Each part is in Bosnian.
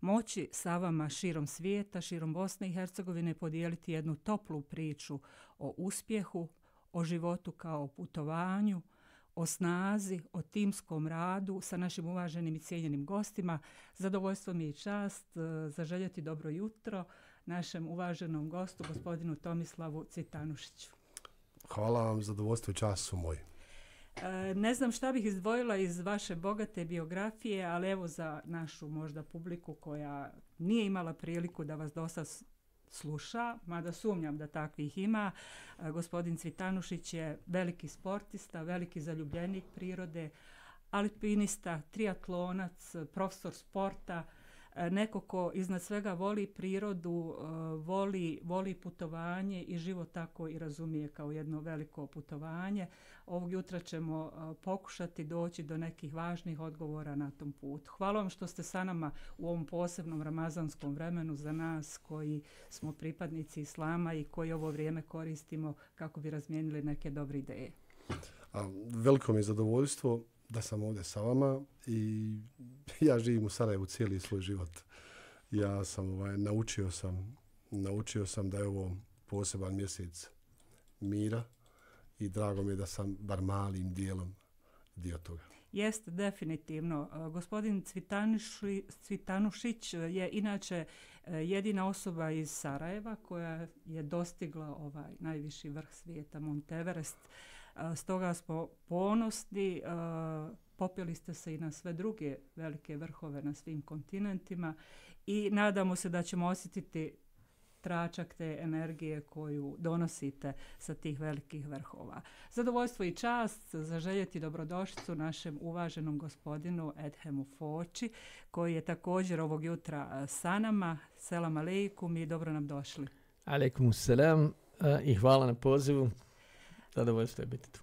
moći sa vama širom svijeta, širom Bosne i Hercegovine podijeliti jednu toplu priču o uspjehu, o životu kao putovanju, o snazi, o timskom radu sa našim uvaženim i cijenjenim gostima. Zadovoljstvo mi je čast e, zaželjeti dobro jutro našem uvaženom gostu, gospodinu Tomislavu Citanušiću. Hvala vam, zadovoljstvo i čast su moji. Eh, ne znam šta bih izdvojila iz vaše bogate biografije, ali evo za našu možda publiku koja nije imala priliku da vas dosta sluša, mada sumnjam da takvih ima. Eh, gospodin Cvitanušić je veliki sportista, veliki zaljubljenik prirode, alpinista, triatlonac, profesor sporta, E, neko ko iznad svega voli prirodu, e, voli, voli putovanje i život tako i razumije kao jedno veliko putovanje. Ovog jutra ćemo e, pokušati doći do nekih važnih odgovora na tom putu. Hvala vam što ste sa nama u ovom posebnom ramazanskom vremenu za nas koji smo pripadnici islama i koji ovo vrijeme koristimo kako bi razmijenili neke dobre ideje. A, veliko mi je zadovoljstvo da sam ovdje sa vama i ja živim u Sarajevu cijeli svoj život. Ja sam ovaj, naučio sam naučio sam da je ovo poseban mjesec mira i drago mi je da sam bar malim dijelom dio toga. Jeste, definitivno. E, gospodin Cvitanuši, Cvitanušić je inače e, jedina osoba iz Sarajeva koja je dostigla ovaj najviši vrh svijeta, Monteverest. Everest. Stoga smo ponosni, popjeli ste se i na sve druge velike vrhove na svim kontinentima i nadamo se da ćemo osjetiti tračak te energije koju donosite sa tih velikih vrhova. Zadovoljstvo i čast zaželjeti dobrodošlicu našem uvaženom gospodinu Edhemu Foči, koji je također ovog jutra sa nama. Selam aleikum i dobro nam došli. Aleikum selam i hvala na pozivu zadovoljstvo je biti tu.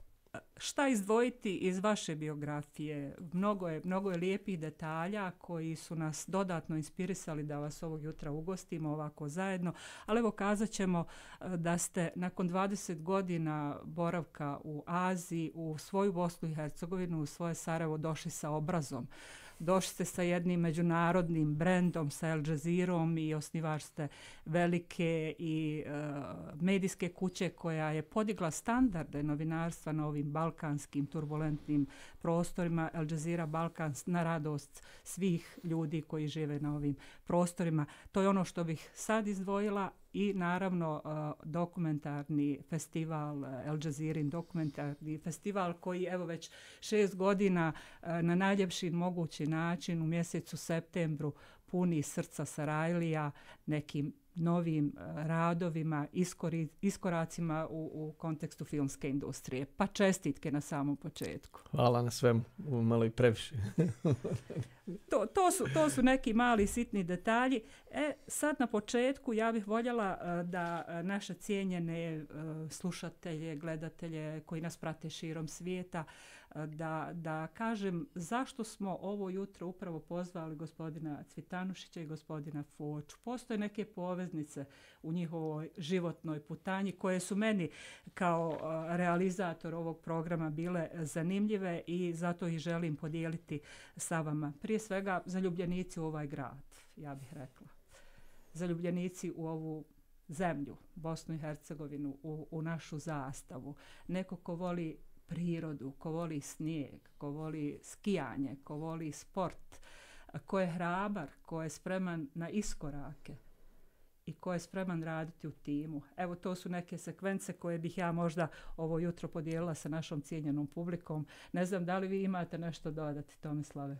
Šta izdvojiti iz vaše biografije? Mnogo je, mnogo je lijepih detalja koji su nas dodatno inspirisali da vas ovog jutra ugostimo ovako zajedno. Ali evo kazat ćemo e, da ste nakon 20 godina boravka u Aziji, u svoju Bosnu i Hercegovinu, u svoje Sarajevo došli sa obrazom došli ste sa jednim međunarodnim brendom, sa El Jazeerom i osnivač ste velike i e, medijske kuće koja je podigla standarde novinarstva na ovim balkanskim turbulentnim prostorima. El Jazeera Balkan na radost svih ljudi koji žive na ovim prostorima. To je ono što bih sad izdvojila, i naravno uh, dokumentarni festival, El uh, Jazeerin dokumentarni festival koji evo već šest godina uh, na najljepši mogući način u mjesecu septembru puni srca Sarajlija nekim novim eh, radovima, iskori, iskoracima u, u kontekstu filmske industrije. Pa čestitke na samom početku. Hvala na svemu, malo i previše. to, to, su, to su neki mali sitni detalji. E, sad na početku ja bih voljela eh, da eh, naše cijenjene slušatelje, gledatelje koji nas prate širom svijeta da, da kažem zašto smo ovo jutro upravo pozvali gospodina Cvitanušića i gospodina Foču. Postoje neke poveznice u njihovoj životnoj putanji koje su meni kao realizator ovog programa bile zanimljive i zato ih želim podijeliti sa vama. Prije svega zaljubljenici u ovaj grad, ja bih rekla. Zaljubljenici u ovu zemlju, Bosnu i Hercegovinu, u, u našu zastavu. Neko ko voli prirodu, ko voli snijeg, ko voli skijanje, ko voli sport, ko je hrabar, ko je spreman na iskorake i ko je spreman raditi u timu. Evo to su neke sekvence koje bih ja možda ovo jutro podijelila sa našom cijenjenom publikom. Ne znam da li vi imate nešto dodati Tomislave.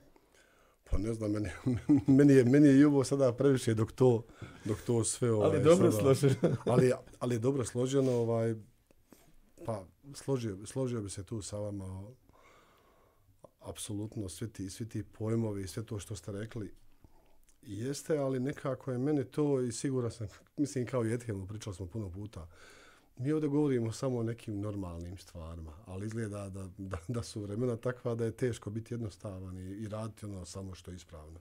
Pa ne znam, meni, meni, je, meni je i sada previše dok to, dok to sve... Ovaj, ali dobro sada, složeno. ali, ali dobro složeno, ovaj, pa složio, složio bi se tu sa vama apsolutno svi ti, svi ti pojmovi i sve to što ste rekli jeste, ali nekako je mene to i siguran sam, mislim kao i Etijemu, pričali smo puno puta, mi ovdje govorimo samo o nekim normalnim stvarima, ali izgleda da, da, da su vremena takva da je teško biti jednostavan i, i raditi ono samo što je ispravno.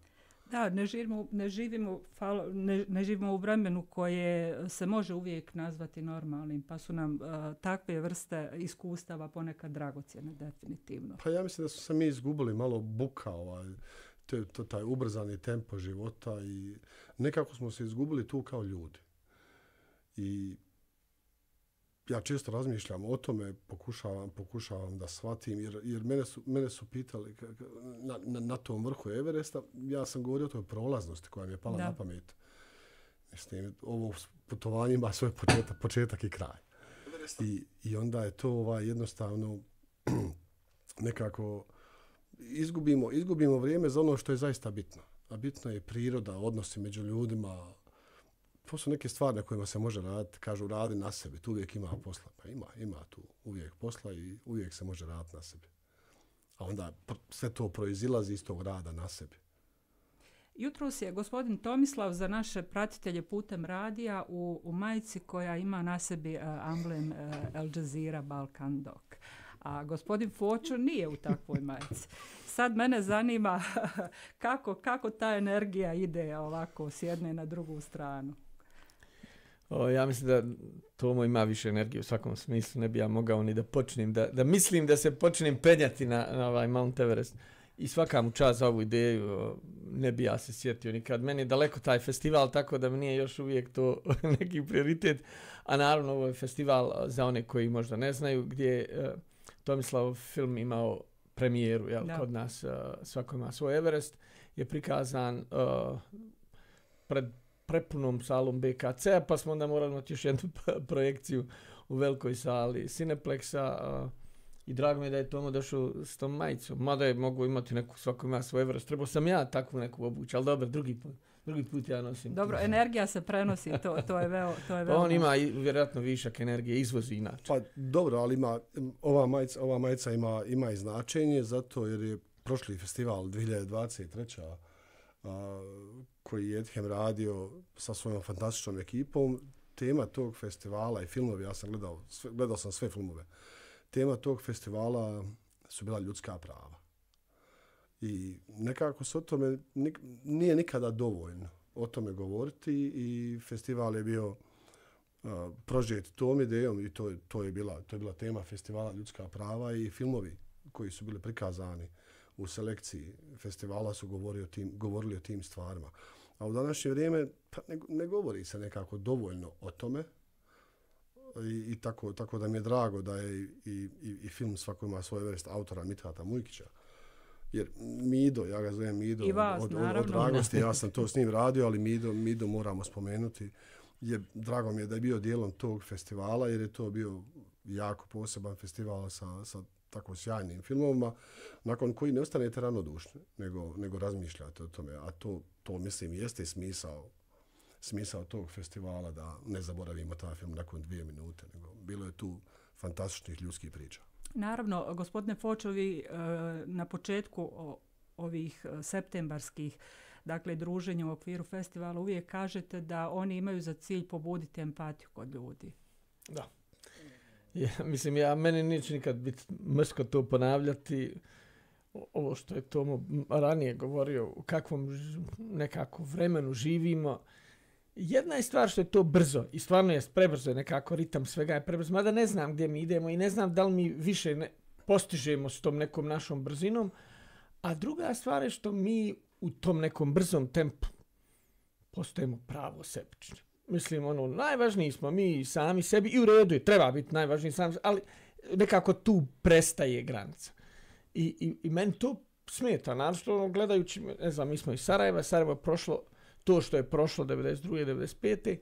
Da, ne živimo, ne, živimo, falo, ne, ne živimo u vremenu koje se može uvijek nazvati normalnim, pa su nam uh, takve vrste iskustava ponekad dragocjene, definitivno. Pa ja mislim da su se mi izgubili malo buka, ovaj, te, to, taj ubrzani tempo života i nekako smo se izgubili tu kao ljudi. I ja često razmišljam o tome, pokušavam, pokušavam da shvatim, jer, jer mene, su, mene su pitali na, na, na tom vrhu Everesta, ja sam govorio o toj prolaznosti koja mi je pala da. na pamet. Mislim, ovo putovanje ima svoj početak, početak i kraj. I, I onda je to ovaj jednostavno nekako izgubimo, izgubimo vrijeme za ono što je zaista bitno. A bitno je priroda, odnosi među ljudima, to su neke stvari na kojima se može raditi. Kažu, radi na sebi, tu uvijek ima posla. Pa ima, ima tu uvijek posla i uvijek se može raditi na sebi. A onda sve to proizilazi iz tog rada na sebi. Jutro je gospodin Tomislav za naše pratitelje putem radija u, u majici koja ima na sebi uh, amblem uh, Al Jazeera Balkan Dog. A gospodin Fočo nije u takvoj majici. Sad mene zanima kako, kako ta energija ide ovako s jedne na drugu stranu. O, ja mislim da to Tomo ima više energije u svakom smislu, ne bi ja mogao ni da počnem, da, da mislim da se počnem penjati na, na ovaj Mount Everest. I svaka mu čast za ovu ideju, ne bi ja se sjetio nikad. Meni je daleko taj festival, tako da mi nije još uvijek to neki prioritet. A naravno, ovo je festival za one koji možda ne znaju, gdje je Tomislav film imao premijeru, jel, kod nas, o, e, svako ima svoj Everest, je prikazan e, pred prepunom salom bkc pa smo onda morali imati još jednu projekciju u velikoj sali Cineplexa. I drago mi je da je Tomo došao s tom majicom. Mada je mogu imati neku, svako ima svoje vrst. Trebao sam ja takvu neku obuću, ali dobro, drugi put. Drugi put ja nosim. Dobro, tu. energija se prenosi, to, to je veo... To je veo pa on ima vjerojatno višak energije, izvozi inače. Pa dobro, ali ima, ova, majica, ova majica ima, ima i značenje, zato jer je prošli festival 2023 koji je Edhem radio sa svojom fantastičnom ekipom, tema tog festivala i filmove, ja sam gledao, sve, gledao sam sve filmove, tema tog festivala su bila ljudska prava. I nekako se o tome nije nikada dovoljno o tome govoriti i festival je bio a, prožet tom idejom i to, to, je bila, to je bila tema festivala ljudska prava i filmovi koji su bili prikazani u selekciji festivala su govorili o tim, govorili o tim stvarima. A u današnje vrijeme pa ne, ne govori se nekako dovoljno o tome. I, i tako, tako da mi je drago da je i, i, i film svako ima svoje vrste autora Mitrata Mujkića. Jer Mido, ja ga zovem Mido, vas, od, od, od dragosti, ja sam to s njim radio, ali Mido, Mido moramo spomenuti. Je, drago mi je da je bio dijelom tog festivala, jer je to bio jako poseban festival sa, sa tako sjajnim filmovima, nakon koji ne ostanete rano dušni, nego, nego razmišljate o tome. A to, to mislim, jeste smisao smisao tog festivala da ne zaboravimo taj film nakon dvije minute, nego bilo je tu fantastičnih ljudskih priča. Naravno, gospodine Fočovi, eh, na početku ovih eh, septembarskih dakle, druženja u okviru festivala uvijek kažete da oni imaju za cilj pobuditi empatiju kod ljudi. Da, Ja, mislim, ja meni neće nikad biti mrsko to ponavljati. Ovo što je Tomo ranije govorio, u kakvom nekako vremenu živimo. Jedna je stvar što je to brzo i stvarno je prebrzo je nekako ritam svega je prebrzo, mada ne znam gdje mi idemo i ne znam da li mi više ne postižemo s tom nekom našom brzinom, a druga stvar je što mi u tom nekom brzom tempu postajemo pravo sebični mislim, ono, najvažniji smo mi sami sebi i u redu je, treba biti najvažniji sami, ali nekako tu prestaje granica. I, i, i meni to smeta, naravno, ono, gledajući, ne znam, mi smo iz Sarajeva, Sarajevo je prošlo to što je prošlo 92. 95.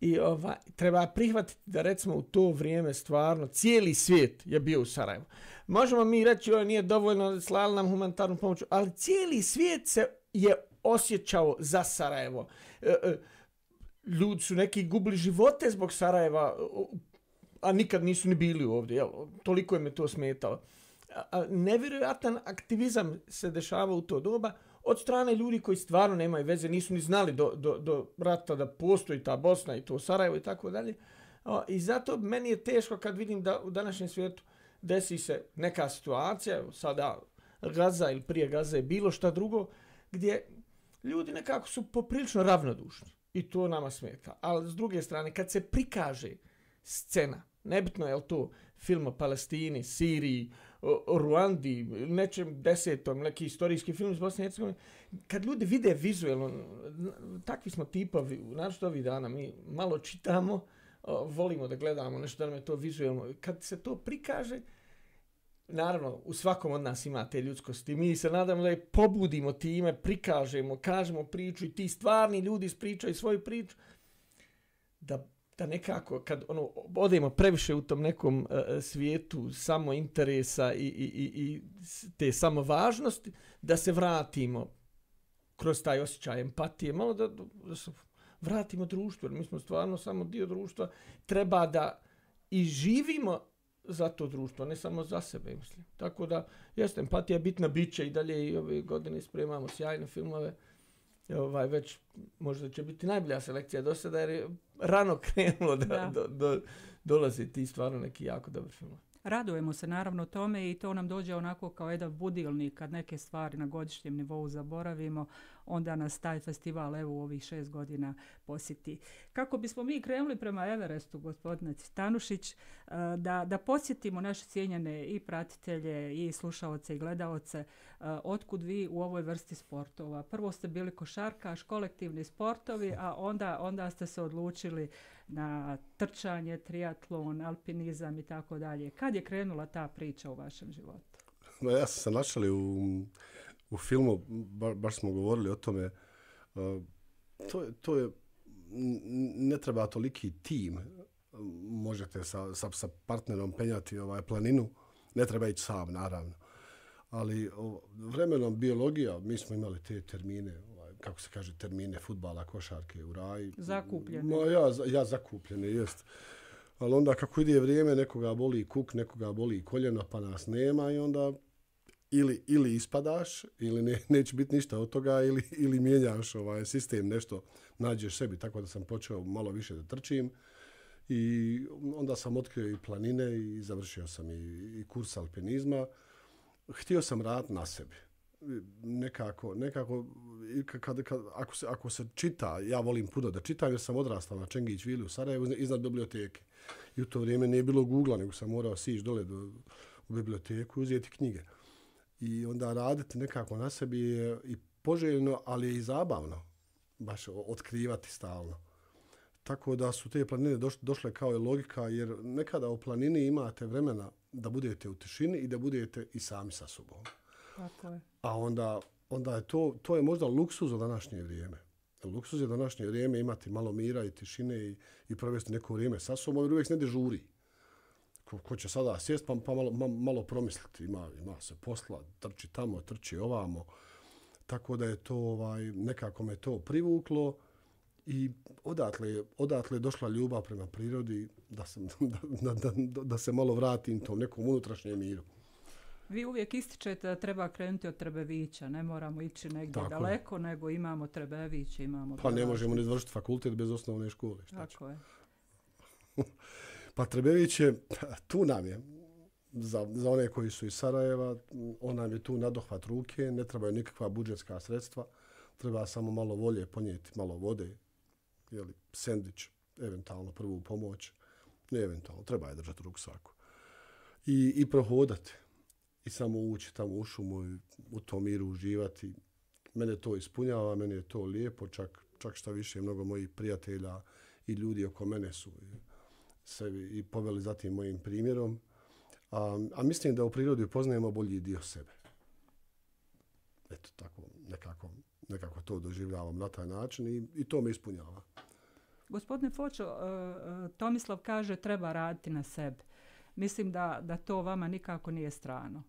I ova, treba prihvatiti da recimo u to vrijeme stvarno cijeli svijet je bio u Sarajevu. Možemo mi reći ovo nije dovoljno, slali nam humanitarnu pomoć, ali cijeli svijet se je osjećao za Sarajevo. E, e, ljudi su neki gubili živote zbog Sarajeva, a nikad nisu ni bili ovdje, jel? toliko je me to smetalo. A, a, nevjerojatan aktivizam se dešava u to doba od strane ljudi koji stvarno nemaju veze, nisu ni znali do, do, do rata da postoji ta Bosna i to Sarajevo i tako dalje. I zato meni je teško kad vidim da u današnjem svijetu desi se neka situacija, sada Gaza ili prije Gaza je bilo šta drugo, gdje ljudi nekako su poprilično ravnodušni. I to nama smeta. Ali s druge strane, kad se prikaže scena, nebitno je li to film o Palestini, Siriji, o Ruandi, nečem desetom, neki istorijski film iz Bosne i Hercegovine, kad ljudi vide vizualno, takvi smo tipovi, naravno ovih dana, mi malo čitamo, volimo da gledamo nešto, da nam je to vizualno. Kad se to prikaže, naravno, u svakom od nas ima te ljudskosti. Mi se nadamo da je pobudimo time, prikažemo, kažemo priču i ti stvarni ljudi spričaju svoju priču. Da, da nekako, kad ono, odemo previše u tom nekom e, e svijetu samo interesa i, i, i, i te samo važnosti, da se vratimo kroz taj osjećaj empatije, malo da, da se vratimo društvu, jer mi smo stvarno samo dio društva, treba da i živimo za to društvo, ne samo za sebe, mislim. Tako da, jeste, empatija bitna biće i dalje i ove godine spremamo sjajne filmove. Ovaj, već možda će biti najbolja selekcija do sada, jer je rano krenulo da, da. Do, do, dolazi ti stvarno neki jako dobar film. Radujemo se naravno tome i to nam dođe onako kao jedan budilnik kad neke stvari na godišnjem nivou zaboravimo onda nas taj festival evo u ovih šest godina posjeti. Kako bismo mi krenuli prema Everestu, gospodine Stanušić, eh, da, da posjetimo naše cijenjene i pratitelje i slušaoce i gledaoce, eh, otkud vi u ovoj vrsti sportova? Prvo ste bili košarkaš, kolektivni sportovi, a onda, onda ste se odlučili na trčanje, triatlon, alpinizam i tako dalje. Kad je krenula ta priča u vašem životu? Pa ja sam se našali u u filmu, ba, baš smo govorili o tome, uh, to, to je, ne treba toliki tim, možete sa, sa, sa partnerom penjati ovaj planinu, ne treba ići sam, naravno. Ali o, vremenom biologija, mi smo imali te termine, ovaj, kako se kaže, termine futbala, košarke, u raj. Zakupljene. Ma ja, ja zakupljene, jest. Ali onda kako ide vrijeme, nekoga boli kuk, nekoga boli koljeno, pa nas nema i onda ili, ili ispadaš, ili ne, neće biti ništa od toga, ili, ili mijenjaš ovaj sistem, nešto nađeš sebi, tako da sam počeo malo više da trčim. I onda sam otkrio i planine i završio sam i, i kurs alpinizma. Htio sam rad na sebi. Nekako, nekako, kad, kad, kad, ako, se, ako se čita, ja volim puno da čitam jer sam odrastao na Čengić Vili u Sarajevu iznad biblioteke. I u to vrijeme nije bilo google nego sam morao sići dole do, u biblioteku uzeti knjige i onda raditi nekako na sebi je i poželjno, ali je i zabavno baš otkrivati stalno. Tako da su te planine došle kao i logika, jer nekada u planini imate vremena da budete u tišini i da budete i sami sa sobom. Tako je. A onda, onda je to, to je možda luksuz u današnje vrijeme. Luksuz je današnje vrijeme imati malo mira i tišine i, i provesti neko vrijeme sa sobom, jer uvijek se ne dežuri ko, ko će sada sjest pa, pa malo, malo promisliti, ima, ima se posla, trči tamo, trči ovamo. Tako da je to ovaj, nekako me to privuklo i odatle, odatle je došla ljubav prema prirodi da, sam, da, da, da, da se malo vratim tom nekom unutrašnjem miru. Vi uvijek ističete da treba krenuti od Trebevića, ne moramo ići negdje Tako daleko, je. nego imamo Trebeviće. imamo... Pa ne možemo ni završiti fakultet bez osnovne škole. Šta Tako je. Pa Trebević je, tu nam je, za, za one koji su iz Sarajeva, on nam je tu na dohvat ruke, ne trebaju nikakva budžetska sredstva, treba samo malo volje ponijeti, malo vode, jeli, sendić, eventualno prvu pomoć, ne eventualno, treba je držati ruku svako. I, i prohodati, i samo ući tamo u šumu i u tom miru uživati. Mene to ispunjava, mene je to lijepo, čak, čak šta više, mnogo mojih prijatelja i ljudi oko mene su se i poveli za tim mojim primjerom. A, a mislim da u prirodi poznajemo bolji dio sebe. Eto, tako, nekako, nekako to doživljavam na taj način i, i to me ispunjava. Gospodine Fočo, uh, Tomislav kaže treba raditi na sebi. Mislim da, da to vama nikako nije strano.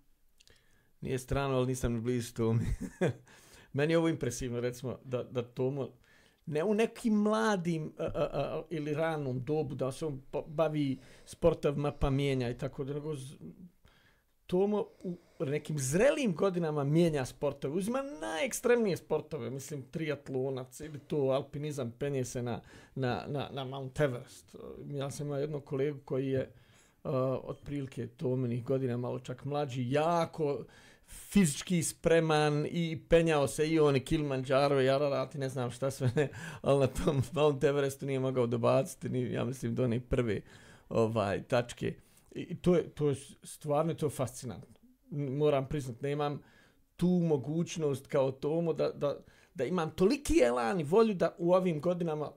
Nije strano, ali nisam blizu tome. Meni je ovo impresivno, recimo, da, da Tomo, ne u nekim mladim a, a, a, ili ranom dobu da se on bavi sportovima pa mijenja i tako da nego Tomo u nekim zrelim godinama mijenja sportove, uzima najekstremnije sportove, mislim triatlonac ili to alpinizam, penje se na, na, na, na Mount Everest. Ja sam imao jednog kolegu koji je uh, otprilike Tominih godina malo čak mlađi, jako fizički spreman i penjao se i on i Kilimanjaro, Jararat i ne znam šta sve ne, ali na tom Mount Everestu nije mogao dobaciti, ni, ja mislim, do one prve ovaj, tačke. I to je, to je stvarno to je fascinantno. Moram priznat, nemam tu mogućnost kao tomu da, da, da imam toliki elan i volju da u ovim godinama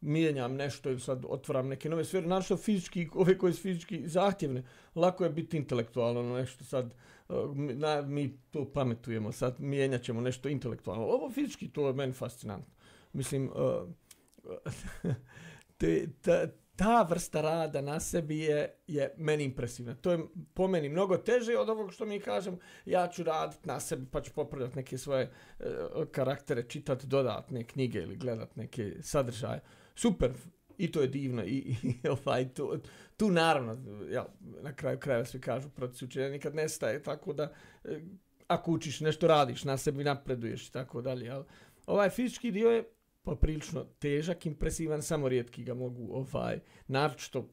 mijenjam nešto ili sad otvaram neke nove sfere, naravno fizički, ove koje su fizički zahtjevne, lako je biti intelektualno, nešto sad, na, mi to pametujemo, sad mijenjat ćemo nešto intelektualno. Ovo fizički, to je meni fascinantno. Mislim, uh, te, ta, ta vrsta rada na sebi je, je meni impresivna. To je po meni mnogo teže od ovog što mi kažem, ja ću radit na sebi pa ću popravljati neke svoje uh, karaktere, čitati dodatne knjige ili gledati neke sadržaje. Super, i to je divno i, i ovaj, pa tu, tu naravno ja, na kraju krajeva svi kažu proces učenja nikad nestaje tako da e, ako učiš nešto radiš na sebi napreduješ i tako dalje ali ovaj fizički dio je poprilično težak, impresivan, samo rijetki ga mogu ovaj, naročito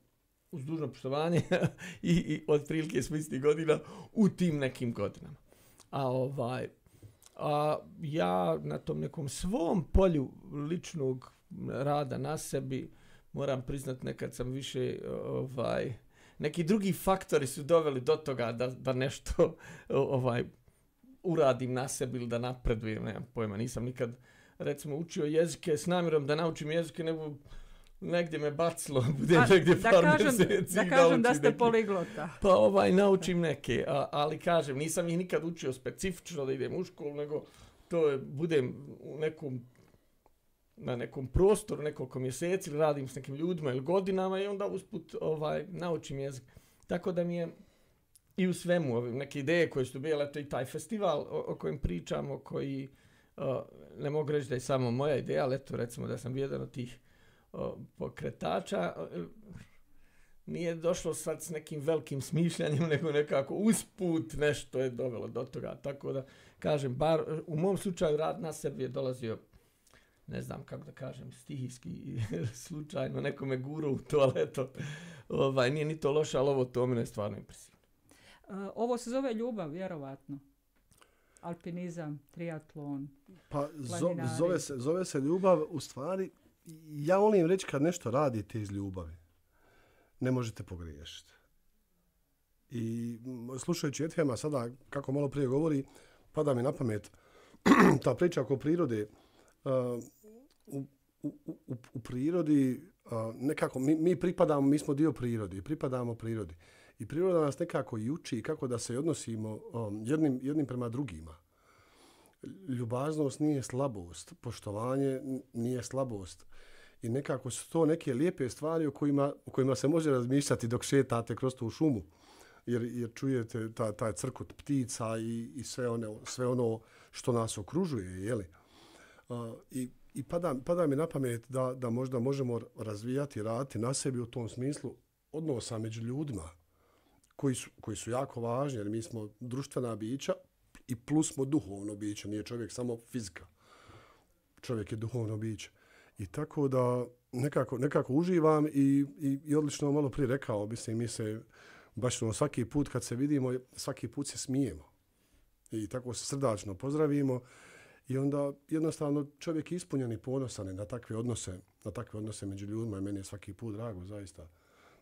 uz dužno poštovanje i, i od prilike smo isti godina u tim nekim godinama. A ovaj, a ja na tom nekom svom polju ličnog rada na sebi moram priznat nekad sam više ovaj neki drugi faktori su doveli do toga da, da nešto ovaj uradim na sebi ili da napredujem, nemam pojma, nisam nikad recimo učio jezike s namjerom da naučim jezike, nego negdje me bacilo, bude negdje da par kažem, meseci. Da kažem da ste neki. poliglota. Pa ovaj, naučim neke, a, ali kažem, nisam ih nikad učio specifično da idem u školu, nego to je, budem u nekom na nekom prostoru nekoliko mjeseci ili radim s nekim ljudima ili godinama i onda usput ovaj, naučim jezik. Tako da mi je i u svemu ovim, neke ideje koje su bile, to i taj festival o, o kojem pričamo, koji uh, ne mogu reći da je samo moja ideja, ali eto recimo da sam jedan od tih uh, pokretača, uh, nije došlo sad s nekim velikim smišljanjem, nego nekako usput nešto je dovelo do toga. Tako da, kažem, bar u mom slučaju rad na sebi je dolazio ne znam kako da kažem, stihijski slučajno nekome guru u toaleto. Ovaj, nije ni to loše, ali ovo to mene stvarno impresivno. E, ovo se zove ljubav, vjerovatno. Alpinizam, triatlon, Pa zo, zove, se, zove se ljubav, u stvari, ja volim reći kad nešto radite iz ljubavi, ne možete pogriješiti. I slušajući Etfema sada, kako malo prije govori, pada mi na pamet ta priča oko prirode, u, u, u prirodi uh, nekako mi, mi pripadamo, mi smo dio prirode, pripadamo prirodi. I priroda nas nekako i uči kako da se odnosimo um, jednim, jednim prema drugima. Ljubaznost nije slabost, poštovanje nije slabost. I nekako su to neke lijepe stvari o kojima, o kojima se može razmišljati dok šetate kroz tu šumu. Jer, jer čujete ta, taj crkot ptica i, i sve, one, sve ono što nas okružuje, jeli? li? i, i pada, pada mi na pamet da, da možda možemo razvijati, raditi na sebi u tom smislu odnosa među ljudima koji su, koji su jako važni, jer mi smo društvena bića i plus smo duhovno biće, nije čovjek samo fizika. Čovjek je duhovno biće. I tako da nekako, nekako uživam i, i, i odlično malo prije rekao, mislim, mi se baš no, svaki put kad se vidimo, svaki put se smijemo. I tako se srdačno pozdravimo. I onda jednostavno čovjek je ispunjen i ponosan na takve odnose, na takve odnose među ljudima i meni je svaki put drago zaista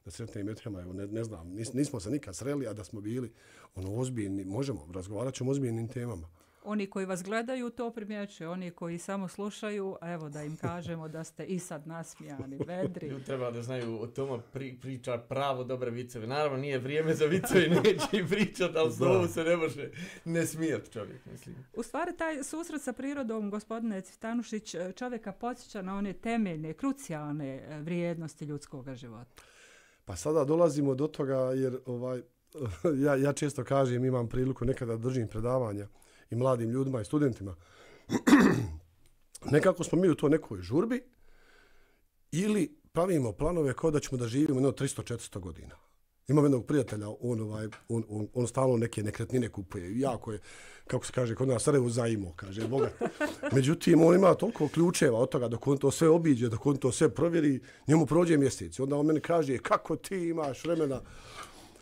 da sretnem Ethema, evo ne, ne znam, nis, nismo se nikad sreli, a da smo bili ono ozbiljni, možemo razgovarati o ozbiljnim temama oni koji vas gledaju to primjećuju, oni koji samo slušaju, evo da im kažemo da ste i sad nasmijani, vedri. Ljud treba da znaju o tome pri, priča pravo dobre viceve. Naravno, nije vrijeme za viceve neće i pričat, ali da. s se ne može ne smijat čovjek. Mislim. U stvari, taj susret sa prirodom, gospodine Cvitanušić, čovjeka podsjeća na one temeljne, krucijalne e, vrijednosti ljudskog života. Pa sada dolazimo do toga, jer ovaj, ja, ja često kažem, imam priliku nekada držim predavanja, i mladim ljudima i studentima. Nekako smo mi u to nekoj žurbi ili pravimo planove kao da ćemo da živimo jedno 300-400 godina. Imam jednog prijatelja, on, ovaj, on, on, on stalno neke nekretnine kupuje. Jako je, kako se kaže, kod nas Sarajevo zajimo, kaže, bogat. Međutim, on ima toliko ključeva od toga dok on to sve obiđe, dok on to sve provjeri, njemu prođe mjesec. Onda on meni kaže, kako ti imaš vremena?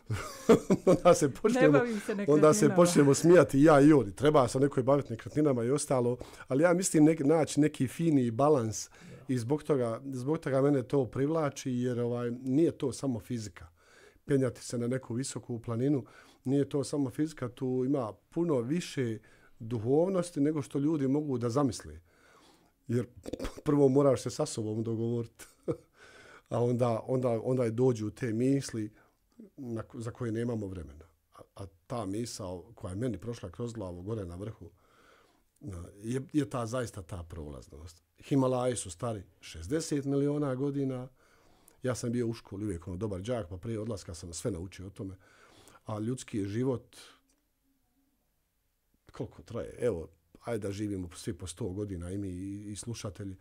onda se počnemo, se onda se počnemo smijati ja i on. Treba sa nekoj baviti nekretninama i ostalo, ali ja mislim nek, naći neki fini balans i zbog toga, zbog toga mene to privlači jer ovaj nije to samo fizika. Penjati se na neku visoku planinu, nije to samo fizika, tu ima puno više duhovnosti nego što ljudi mogu da zamisli. Jer prvo moraš se sa sobom dogovoriti, a onda, onda, onda dođu te misli, na, za koje nemamo vremena. A, a ta misa koja je meni prošla kroz glavu gore na vrhu je, je ta zaista ta prolaznost. Himalaji su stari 60 miliona godina. Ja sam bio u školi uvijek ono dobar džak, pa prije odlaska sam sve naučio o tome. A ljudski je život koliko traje? Evo, ajde da živimo svi po 100 godina i mi i, i slušatelji.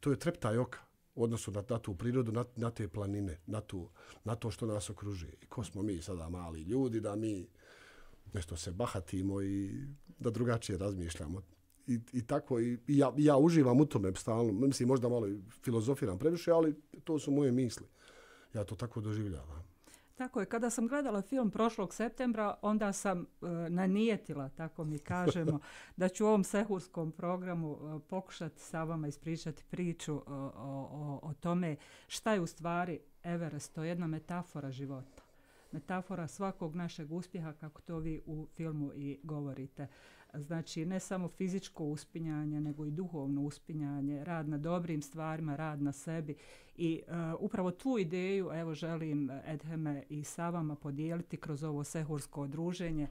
To je treptaj oka u odnosu na, na tu prirodu, na, na te planine, na, tu, na to što nas okružuje. I ko smo mi sada mali ljudi, da mi nešto se bahatimo i da drugačije razmišljamo. I, i tako, i, i ja, ja uživam u tome stalno, mislim, možda malo filozofiram previše, ali to su moje misli. Ja to tako doživljavam. Tako je, kada sam gledala film prošlog septembra, onda sam e, nanijetila, tako mi kažemo, da ću u ovom sehurskom programu e, pokušati sa vama ispričati priču e, o, o, o tome šta je u stvari Everest, to je jedna metafora života, metafora svakog našeg uspjeha kako to vi u filmu i govorite znači ne samo fizičko uspinjanje, nego i duhovno uspinjanje, rad na dobrim stvarima, rad na sebi. I uh, upravo tu ideju evo želim Edheme i sa vama podijeliti kroz ovo sehursko odruženje.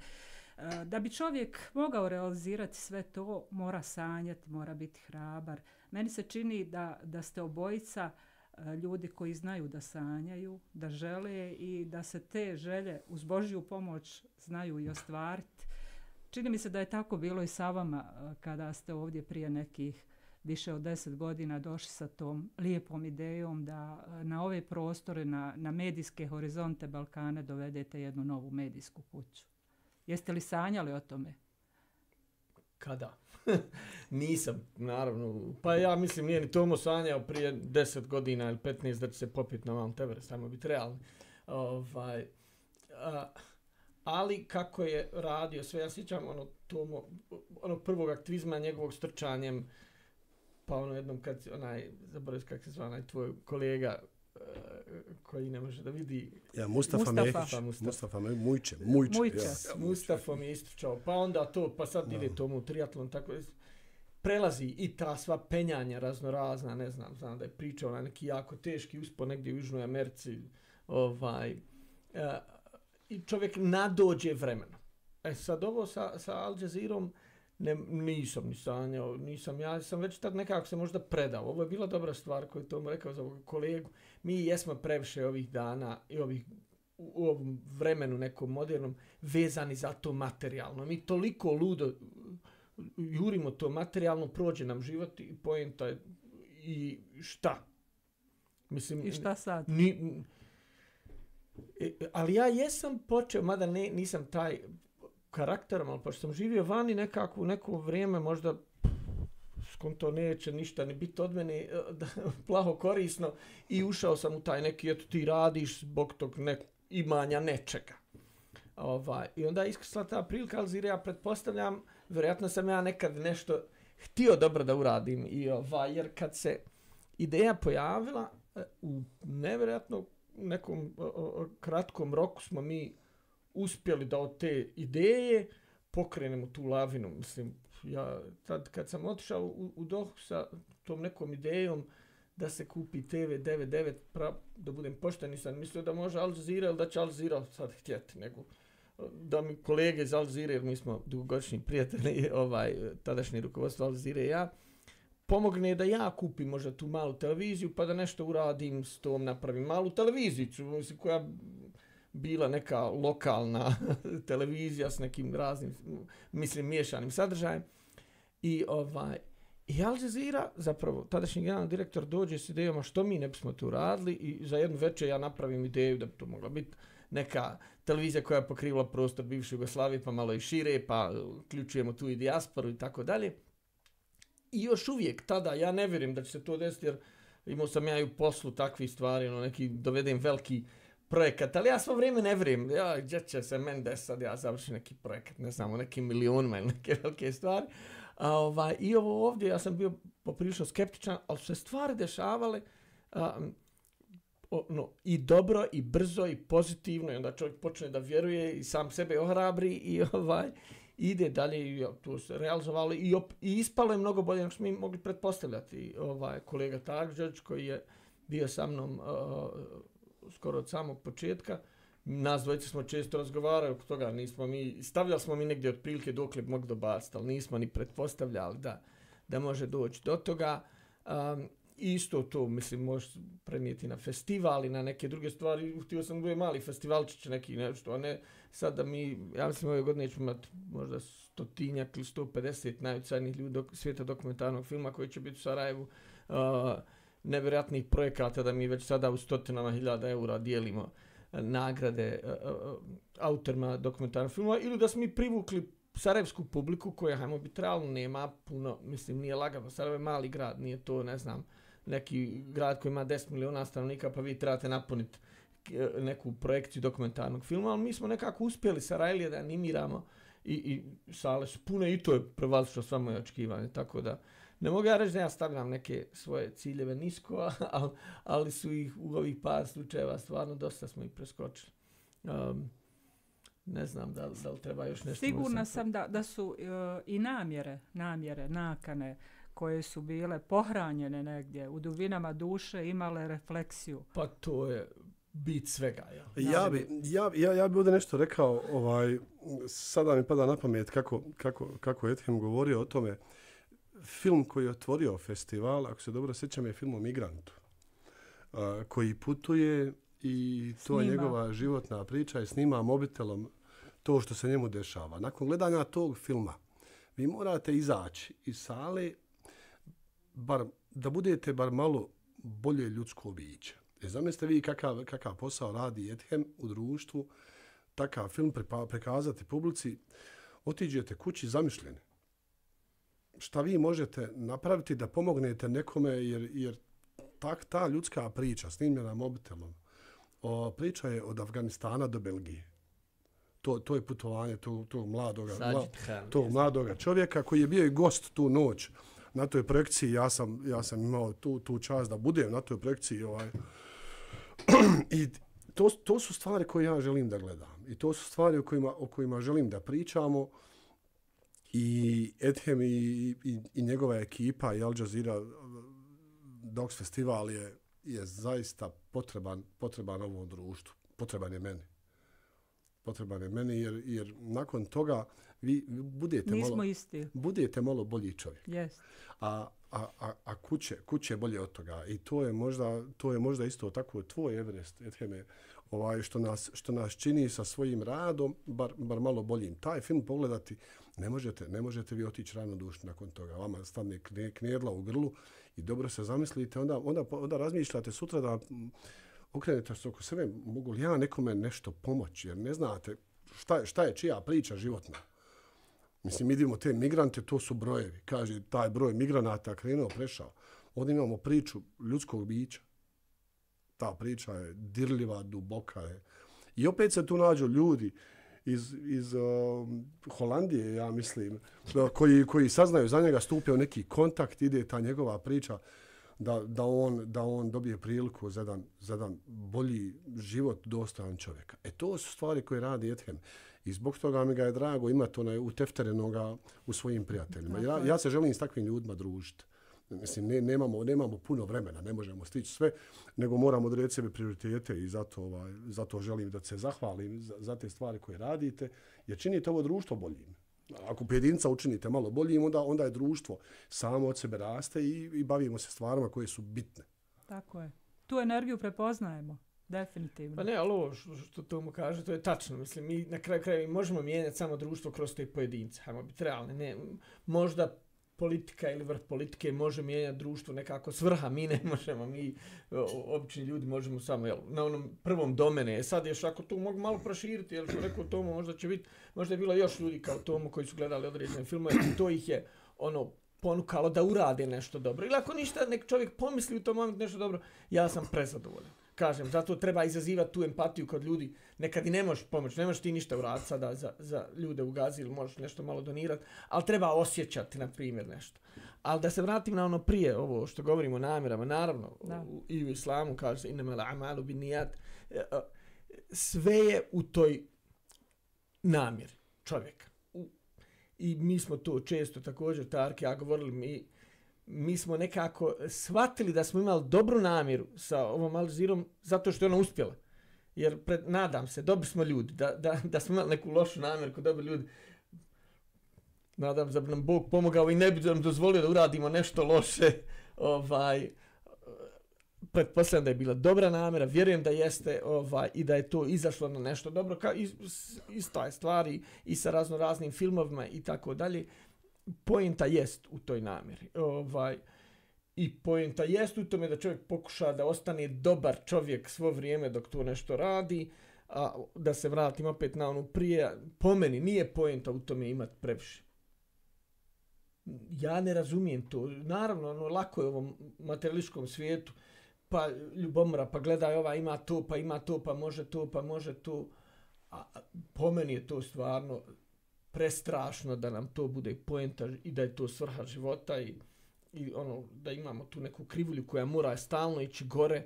E, da bi čovjek mogao realizirati sve to, mora sanjati, mora biti hrabar. Meni se čini da, da ste obojica e, ljudi koji znaju da sanjaju, da žele i da se te želje uz Božju pomoć znaju i ostvariti. Čini mi se da je tako bilo i sa vama e, kada ste ovdje prije nekih više od deset godina došli sa tom lijepom idejom da e, na ove prostore, na, na medijske horizonte Balkana dovedete jednu novu medijsku kuću. Jeste li sanjali o tome? Kada? Nisam, naravno. Pa ja mislim, nije ni Tomo sanjao prije 10 godina ili 15 da će se popiti na Mount Everest, ajmo biti realni. Ovaj, uh, ali kako je radio sve, ja sjećam ono, tomo, ono prvog aktivizma njegovog strčanjem, pa ono jednom kad onaj, zaboravim kako se zva, onaj tvoj kolega, e, koji ne može da vidi... Ja, Mustafa, Mustafa Mehić, Mustafa, Mustafa Mujče, Mujče. Mujče. Ja. Mustafa mi je istučao, pa onda to, pa sad no. ide tomu triatlon, tako je. Prelazi i ta sva penjanja raznorazna, ne znam, znam da je pričao na neki jako teški uspon negdje u Južnoj Americi, ovaj, uh, i čovjek nadođe vremena. E sad ovo sa, sa Al Jazeerom ne, nisam ni sanjao, nisam ja, sam već tad nekako se možda predao. Ovo je bila dobra stvar koju to mu rekao za kolegu. Mi jesmo previše ovih dana i ovih u, ovom vremenu nekom modernom vezani za to materijalno. Mi toliko ludo jurimo to materijalno, prođe nam život i poenta je i šta? Mislim, I šta sad? Ni, E, ali ja jesam počeo, mada ne, nisam taj karakter, ali pošto sam živio vani nekako u neko vrijeme, možda skon to neće ništa ne biti od mene e, da, plaho korisno i ušao sam u taj neki, eto ti radiš zbog tog nek, imanja nečega. Ovaj, I onda je iskrsla ta prilika, ali zira ja pretpostavljam, vjerojatno sam ja nekad nešto htio dobro da uradim, i ovaj, jer kad se ideja pojavila e, u nevjerojatno nekom kratkom roku smo mi uspjeli da od te ideje pokrenemo tu lavinu. Mislim, ja tad kad sam otišao u, u Dohu sa tom nekom idejom da se kupi TV 99, pra, da budem pošten, nisam mislio da može Al ili da će Al sad htjeti, nego da mi kolege iz Al jer mi smo dugogodišnji prijatelji, ovaj, tadašnji rukovodstvo Al i ja, pomogne da ja kupim možda tu malu televiziju pa da nešto uradim s tom, napravim malu televizicu mislim, koja bila neka lokalna televizija s nekim raznim, mislim, miješanim sadržajem. I, ovaj, i Al Jazeera, zapravo, tadašnji generalni direktor dođe s idejom što mi ne bismo tu radili i za jednu večer ja napravim ideju da bi to mogla biti neka televizija koja je pokrivala prostor bivše Jugoslavije pa malo i šire pa uključujemo tu i dijasporu i tako dalje. I još uvijek tada, ja ne vjerim da će se to desiti, jer imao sam ja i u poslu takvi stvari, ono, neki dovedem veliki projekat, ali ja svo vrijeme ne vjerujem. Ja, gdje će se men desad, ja završim neki projekat, ne znamo, neki milionima ili neke velike stvari. A, ovaj, I ovo ovdje, ja sam bio poprilično skeptičan, ali sve stvari dešavale, a, ono, i dobro, i brzo, i pozitivno, i onda čovjek počne da vjeruje i sam sebe ohrabri i ovaj, ide dalje i tu se realizovalo i, op, i ispalo je mnogo bolje nego što mi mogli pretpostavljati. Ovaj, kolega Tarđeć koji je bio sa mnom uh, skoro od samog početka, nas dvojice smo često razgovarali oko toga, nismo mi, stavljali smo mi negdje otprilike dok li mogu dobaciti, ali nismo ni pretpostavljali da, da može doći do toga. Um, isto to, mislim, možeš prenijeti na festivali, na neke druge stvari. Htio sam da mali festivalčić neki, nešto, a ne sad da mi, ja mislim, ove godine ćemo imati možda stotinjak ili 150 najucajnijih ljudi dok, svijeta dokumentarnog filma koji će biti u Sarajevu. Uh, nevjerojatnih projekata da mi već sada u stotinama hiljada eura dijelimo nagrade uh, uh, autorima dokumentarnog filma ili da smo mi privukli sarajevsku publiku koja, hajmo biti realno, nema puno, mislim, nije lagano. Sarajevo je mali grad, nije to, ne znam, neki grad koji ima 10 miliona stanovnika, pa vi trebate napuniti eh, neku projekciju dokumentarnog filma, ali mi smo nekako uspjeli sa Rajlija da animiramo i, i sale su pune i to je prevazično sva moje očekivanje, tako da ne mogu ja reći da ja stavljam neke svoje ciljeve nisko, ali, ali su ih u ovih par slučajeva stvarno dosta smo ih preskočili. Um, ne znam da li, da li treba još nešto... Sigurna sam, sam da, da su uh, i namjere, namjere, nakane, uh, koje su bile pohranjene negdje u dubinama duše imale refleksiju. Pa to je bit svega. Ja, ja bi, ja, ja, ja bi ovdje nešto rekao, ovaj, sada mi pada na pamet kako, kako, kako Ethem govorio o tome. Film koji je otvorio festival, ako se dobro sjećam, je film o migrantu a, koji putuje i to snima. je njegova životna priča i snima mobitelom to što se njemu dešava. Nakon gledanja tog filma, vi morate izaći iz sale bar, da budete bar malo bolje ljudsko biće. E, zamislite vi kakav, kakav posao radi Edhem u društvu, takav film prekazati publici, otiđete kući zamišljeni. Šta vi možete napraviti da pomognete nekome, jer, jer tak, ta ljudska priča, snimljena mobitelom, o, priča je od Afganistana do Belgije. To, to je putovanje tog, to mladoga, mla, tog mladoga čovjeka koji je bio i gost tu noć na toj projekciji ja sam ja sam imao tu tu čas da budem na toj projekciji ovaj i to to su stvari koje ja želim da gledam i to su stvari o kojima o kojima želim da pričamo i Ethem i, i, i njegova ekipa i Al Jazeera Dogs Festival je je zaista potreban potreban ovom društvu potreban je meni potreban je meni jer jer nakon toga vi budete Nismo malo, isti. budete malo bolji čovjek. Yes. A, a, a, a kuće, kuće bolje od toga. I to je možda, to je možda isto tako tvoj Everest, Edheme, ovaj, što, nas, što nas čini sa svojim radom, bar, bar malo boljim. Taj film pogledati, ne možete, ne možete vi otići rano do dušno nakon toga. Vama stane knedla u grlu i dobro se zamislite. Onda, onda, onda razmišljate sutra da okrenete se oko sebe, mogu li ja nekome nešto pomoći? Jer ne znate šta je, šta je čija priča životna. Mislim, vidimo te migrante, to su brojevi. Kaže, taj broj migranata krenuo, prešao. Ovdje imamo priču ljudskog bića. Ta priča je dirljiva, duboka je. I opet se tu nađu ljudi iz, iz um, Holandije, ja mislim, koji, koji saznaju za njega, stupio neki kontakt, ide ta njegova priča da, da, on, da on dobije priliku za jedan, za jedan bolji život dostojan čovjeka. E to su stvari koje radi Ethem. Uh, I zbog toga mi ga je drago imati onaj utefterenoga u svojim prijateljima. Ja, ja se želim s takvim ljudima družiti. Mislim, ne, nemamo, nemamo puno vremena, ne možemo stići sve, nego moramo odrediti sebe prioritete i zato, ovaj, zato želim da se zahvalim za, za te stvari koje radite, jer činite ovo društvo boljim. Ako pojedinca učinite malo boljim, onda, onda je društvo samo od sebe raste i, i bavimo se stvarima koje su bitne. Tako je. Tu energiju prepoznajemo. Definitivno. Pa ne, ali ovo što, što to mu kaže, to je tačno. Mislim, mi na kraju kraja možemo mijenjati samo društvo kroz te pojedince. Hajmo biti realni. Ne, možda politika ili vrh politike može mijenjati društvo nekako s vrha. Mi ne možemo, mi obični ljudi možemo samo jel, na onom prvom domene. E sad još ako to mogu malo proširiti, jel što rekao Tomo, možda će biti, možda je bilo još ljudi kao Tomo koji su gledali određene filmove i to ih je ono ponukalo da urade nešto dobro. Ili ako ništa, nek čovjek pomisli u tom momentu nešto dobro, ja sam prezadovoljan kažem, zato treba izazivati tu empatiju kod ljudi. Nekad i ne možeš pomoći, ne možeš ti ništa uraditi sada za, za ljude u Gazi ili možeš nešto malo donirati, ali treba osjećati, na primjer, nešto. Ali da se vratim na ono prije, ovo što govorimo o namirama, naravno, da. i u islamu kaže se, inem ala amalu bin nijat, e, e, sve je u toj namjer čovjeka. I mi smo to često također, Tarki, ja govorili mi, mi smo nekako shvatili da smo imali dobru namjeru sa ovom Alžirom zato što je ona uspjela. Jer pred, nadam se, dobri smo ljudi, da, da, da smo imali neku lošu namjeru kod dobri ljudi. Nadam se da bi nam Bog pomogao i ne bi nam dozvolio da uradimo nešto loše. Ovaj, pretpostavljam da je bila dobra namjera, vjerujem da jeste ovaj, i da je to izašlo na nešto dobro, kao i, i, i stvari i sa raznoraznim filmovima i tako dalje poenta jest u toj namjeri. Ovaj, I poenta jest u tome da čovjek pokuša da ostane dobar čovjek svo vrijeme dok to nešto radi, a da se vratim opet na onu prije, po meni nije poenta u tome imati previše. Ja ne razumijem to. Naravno, ono, lako je ovom materijalističkom svijetu, pa ljubomora, pa gledaj ova, ima to, pa ima to, pa može to, pa može to. A, a po meni je to stvarno prestrašno da nam to bude poenta i da je to svrha života i, i ono, da imamo tu neku krivulju koja mora stalno ići gore.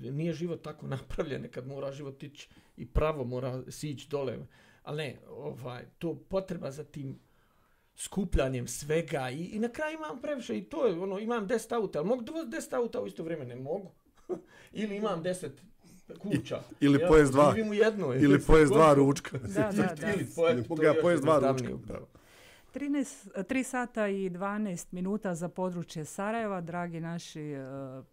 Nije život tako napravljen kad mora život ići i pravo mora sići dole. Ali ne, ovaj, to potreba za tim skupljanjem svega i, i na kraju imam previše i to je, ono, imam 10 auta, al mogu 10 auta u isto vrijeme? Ne mogu. Ili imam kuća. I, ili ja, pojez dva. Živim u jednoj. Ili pojez dva ručka. Da, da, da. Ili pojez dva ručka. 3 sata i 12 minuta za područje Sarajeva, dragi naši e,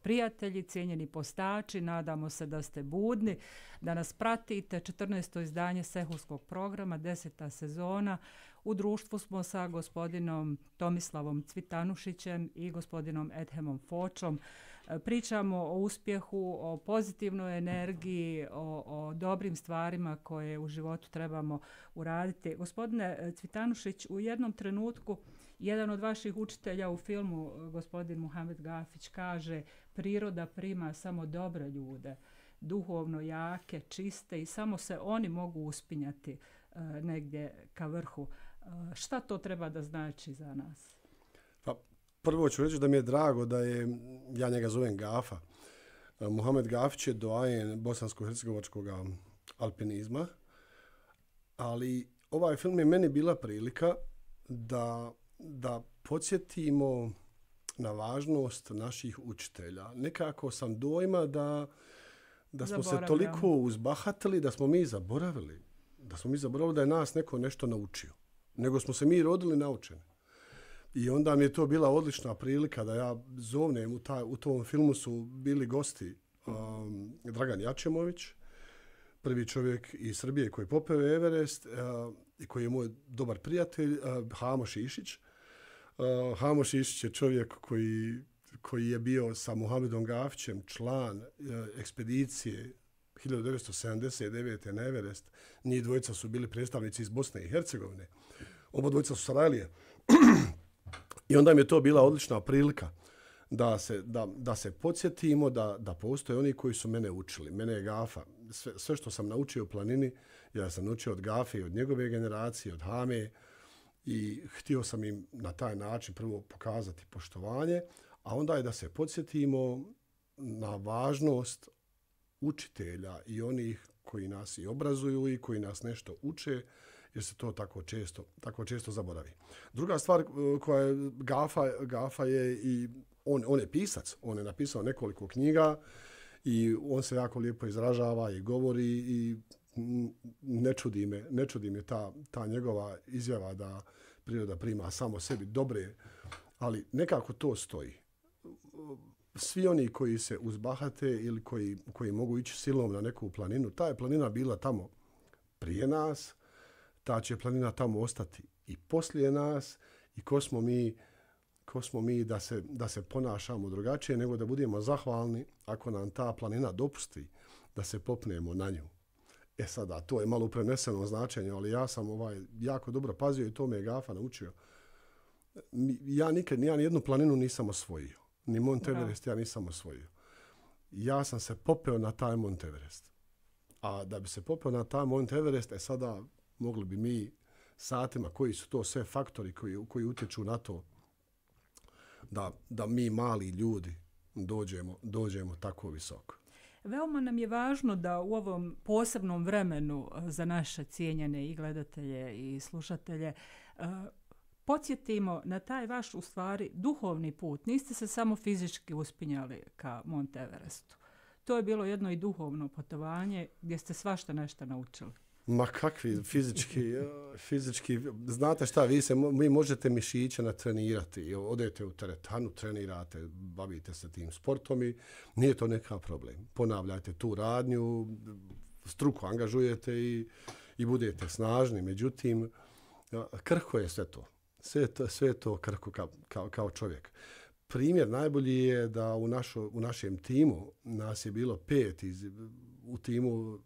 prijatelji, cijenjeni postači, nadamo se da ste budni, da nas pratite. 14. izdanje Sehuskog programa, 10. sezona. U društvu smo sa gospodinom Tomislavom Cvitanušićem i gospodinom Edhemom Fočom pričamo o uspjehu, o pozitivnoj energiji, o, o dobrim stvarima koje u životu trebamo uraditi. Gospodine e, Cvitanušić, u jednom trenutku jedan od vaših učitelja u filmu, e, gospodin Muhamed Gafić, kaže priroda prima samo dobre ljude, duhovno jake, čiste i samo se oni mogu uspinjati e, negdje ka vrhu. Šta to treba da znači za nas? prvo ću reći da mi je drago da je, ja njega zovem Gafa, e, Mohamed Gafić je doajen bosansko-hercegovačkog alpinizma, ali ovaj film je meni bila prilika da, da podsjetimo na važnost naših učitelja. Nekako sam dojma da, da smo se toliko uzbahatili da smo mi zaboravili. Da smo mi zaboravili da je nas neko nešto naučio. Nego smo se mi rodili naučeni. I onda mi je to bila odlična prilika da ja zovnem u, taj, u tom filmu su bili gosti um, Dragan Jačemović, prvi čovjek iz Srbije koji popeo Everest uh, i koji je moj dobar prijatelj, uh, Hamo Šišić. Uh, Hamo Šišić je čovjek koji, koji je bio sa Muhamedom Gavićem član uh, ekspedicije 1979. na Everest. Njih dvojica su bili predstavnici iz Bosne i Hercegovine. Oba dvojica su Sarajlije. I onda mi je to bila odlična prilika da se, da, da se podsjetimo da, da postoje oni koji su mene učili. Mene je Gafa. Sve, sve što sam naučio u planini, ja sam naučio od Gafe i od njegove generacije, od Hame i htio sam im na taj način prvo pokazati poštovanje, a onda je da se podsjetimo na važnost učitelja i onih koji nas i obrazuju i koji nas nešto uče, jer se to tako često, tako često zaboravi. Druga stvar e, koja je Gafa, Gafa je i on, on je pisac, on je napisao nekoliko knjiga i on se jako lijepo izražava i govori i ne čudi me, ne čudi me ta, ta njegova izjava da priroda prima samo sebi dobre, ali nekako to stoji. Svi oni koji se uzbahate ili koji, koji mogu ići silom na neku planinu, ta je planina bila tamo prije nas – ta će planina tamo ostati i poslije nas i ko smo mi, ko smo mi da, se, da se ponašamo drugačije nego da budemo zahvalni ako nam ta planina dopusti da se popnemo na nju. E sada, to je malo preneseno značenje, ali ja sam ovaj jako dobro pazio i to me je Gafa naučio. Ja nikad, ja ni jednu planinu nisam osvojio. Ni Mont Everest ja nisam osvojio. Ja sam se popeo na taj Mont Everest. A da bi se popeo na taj Mont Everest, e sada, mogli bi mi satima koji su to sve faktori koji, koji utječu na to da, da mi mali ljudi dođemo, dođemo tako visoko. Veoma nam je važno da u ovom posebnom vremenu eh, za naše cijenjene i gledatelje i slušatelje eh, podsjetimo na taj vaš u stvari duhovni put. Niste se samo fizički uspinjali ka Monteverestu. To je bilo jedno i duhovno potovanje gdje ste svašta nešto naučili. Ma kakvi fizički, fizički, znate šta, vi se, mi možete mišiće natrenirati, odete u teretanu, trenirate, bavite se tim sportom i nije to neka problem. Ponavljajte tu radnju, struku angažujete i, i budete snažni, međutim, krhko je sve to. Sve to, sve to krhko kao, kao, kao čovjek. Primjer najbolji je da u, našo, u našem timu nas je bilo pet iz, u timu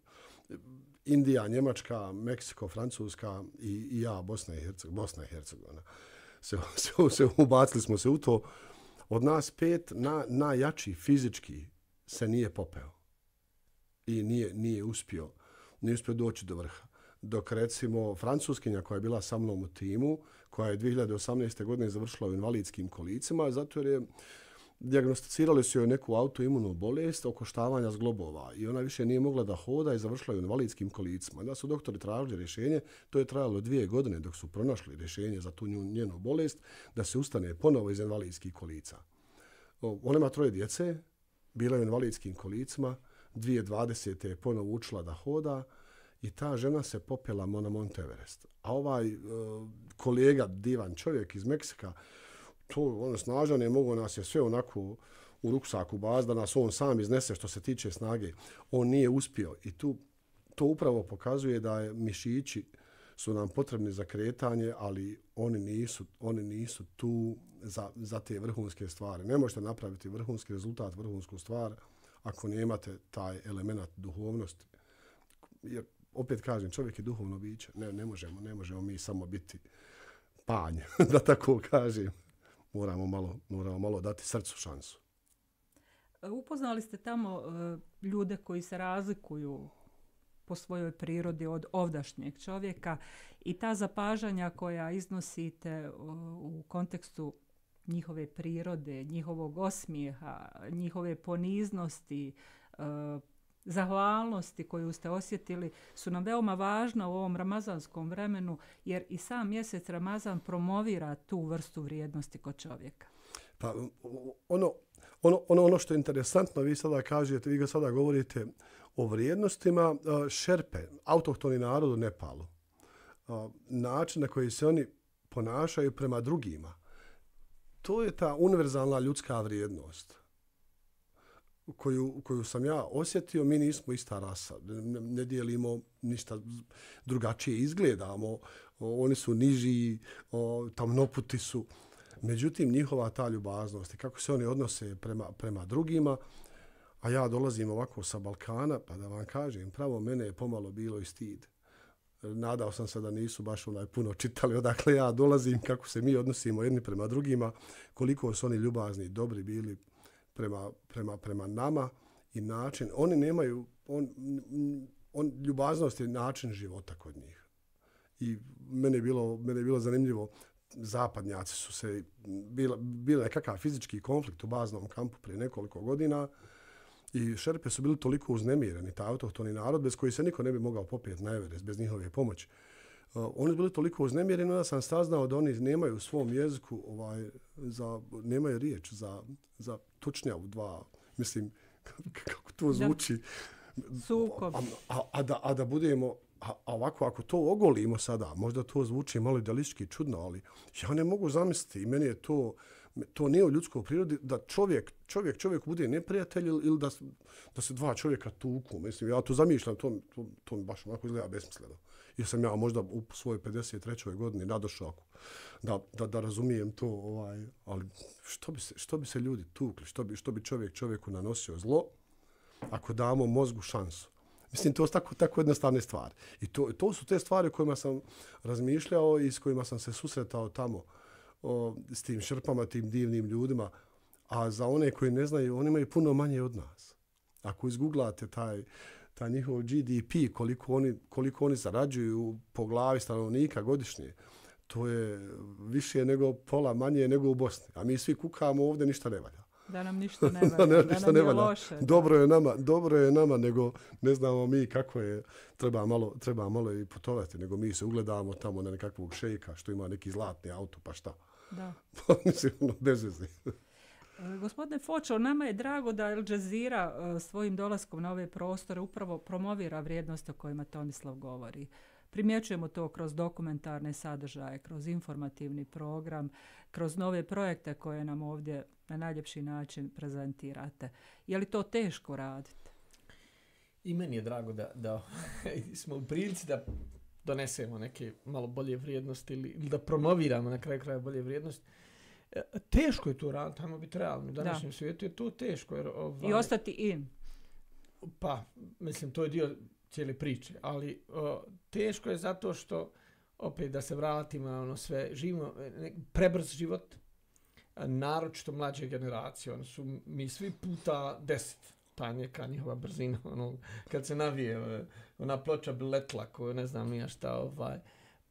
Indija, Njemačka, Meksiko, Francuska i, i ja, Bosna i, Herceg, Bosna i Hercegovina. Se, se, se, ubacili smo se u to. Od nas pet na, najjači fizički se nije popeo i nije, nije uspio nije uspio doći do vrha. Dok recimo francuskinja koja je bila sa mnom u timu, koja je 2018. godine završila u invalidskim kolicima, zato jer je diagnosticirali su joj neku autoimunu bolest oko štavanja zglobova i ona više nije mogla da hoda i završila je u invalidskim kolicima. Da su doktori tražili rješenje, to je trajalo dvije godine dok su pronašli rješenje za tu njenu bolest, da se ustane ponovo iz invalidskih kolica. Ona ima troje djece, bila je u invalidskim kolicima, 2020. je ponovo učila da hoda i ta žena se popjela na Monteverest. A ovaj uh, kolega, divan čovjek iz Meksika, uh, to ono snažan je mogao nas je sve onako u ruksaku baz da nas on sam iznese što se tiče snage. On nije uspio i tu to upravo pokazuje da je mišići su nam potrebni za kretanje, ali oni nisu, oni nisu tu za, za te vrhunske stvari. Ne možete napraviti vrhunski rezultat, vrhunsku stvar, ako nemate taj element duhovnosti. Jer, opet kažem, čovjek je duhovno biće. Ne, ne možemo, ne možemo mi samo biti panj, da tako kažem moramo malo, moramo malo dati srcu šansu. E, upoznali ste tamo e, ljude koji se razlikuju po svojoj prirodi od ovdašnjeg čovjeka i ta zapažanja koja iznosite e, u kontekstu njihove prirode, njihovog osmijeha, njihove poniznosti, zahvalnosti koju ste osjetili su nam veoma važna u ovom ramazanskom vremenu, jer i sam mjesec Ramazan promovira tu vrstu vrijednosti kod čovjeka. Pa, ono, ono, ono, ono što je interesantno, vi sada kažete, vi ga sada govorite o vrijednostima, šerpe, autohtoni narod u Nepalu, način na koji se oni ponašaju prema drugima, to je ta univerzalna ljudska vrijednost – koju, koju sam ja osjetio, mi nismo ista rasa. Ne, ne dijelimo ništa drugačije izgledamo. O, oni su niži, o, tamnoputi su. Međutim, njihova ta ljubaznost i kako se oni odnose prema, prema drugima, a ja dolazim ovako sa Balkana, pa da vam kažem, pravo mene je pomalo bilo i stid. Nadao sam se da nisu baš onaj puno čitali odakle ja dolazim, kako se mi odnosimo jedni prema drugima, koliko su oni ljubazni, dobri bili, prema, prema, prema nama i način. Oni nemaju, on, on, ljubaznost je način života kod njih. I mene je bilo, mene je bilo zanimljivo, zapadnjaci su se, bila, je kakav fizički konflikt u baznom kampu prije nekoliko godina i šerpe su bili toliko uznemireni, ta autohtoni narod, bez koji se niko ne bi mogao popijeti na Everest, bez njihove pomoći. Uh, oni su bili toliko uznemireni, onda sam saznao da oni nemaju u svom jeziku, ovaj, za, nemaju riječ za, za tučnja u dva, mislim, kako to zvuči. Da. A, a, a, da, a da budemo, a, a ovako, ako to ogolimo sada, možda to zvuči malo idealistički čudno, ali ja ne mogu zamisliti i meni je to, to nije u ljudskoj prirodi, da čovjek, čovjek, čovjek bude neprijatelj ili da, da se dva čovjeka tuku. Mislim, ja to zamišljam, to, to, to baš onako izgleda besmisleno jer sam ja možda u svojoj 53. godini nadošao da, da, da razumijem to, ovaj, ali što bi, se, što bi se ljudi tukli, što bi, što bi čovjek čovjeku nanosio zlo ako damo mozgu šansu. Mislim, to su tako, tako jednostavne stvari. I to, to su te stvari o kojima sam razmišljao i s kojima sam se susretao tamo o, s tim šrpama, tim divnim ljudima. A za one koji ne znaju, oni imaju puno manje od nas. Ako izgooglate taj, ta njihov GDP, koliko oni, koliko oni zarađuju po glavi stanovnika godišnje, to je više nego pola manje nego u Bosni. A mi svi kukamo ovdje, ništa ne valja. Da nam ništa ne valja, da, nam je loše. Dobro je, nama, dobro je nama, nego ne znamo mi kako je, treba malo, treba malo i putovati, nego mi se ugledamo tamo na nekakvog šejka što ima neki zlatni auto, pa šta? Da. Pa mislim, ono, bezvezni. Gospodine Fočo, nama je drago da Al Jazeera e, svojim dolaskom na ove prostore upravo promovira vrijednosti o kojima Tomislav govori. Primjećujemo to kroz dokumentarne sadržaje, kroz informativni program, kroz nove projekte koje nam ovdje na najljepši način prezentirate. Je li to teško raditi? I meni je drago da, da smo u prilici da donesemo neke malo bolje vrijednosti ili, da promoviramo na kraju kraja bolje vrijednosti teško je to raditi, ajmo biti realni, u današnjem da. svijetu je to teško. Jer, ovaj, I ostati in. Pa, mislim, to je dio cijele priče, ali o, teško je zato što, opet da se vratimo na ono sve, živimo prebrz život, naročito mlađe generacije, ono su mi svi puta deset, ta neka njihova brzina, ono, kad se navije, ona ploča bi letla, koju ne znam ja šta, ovaj,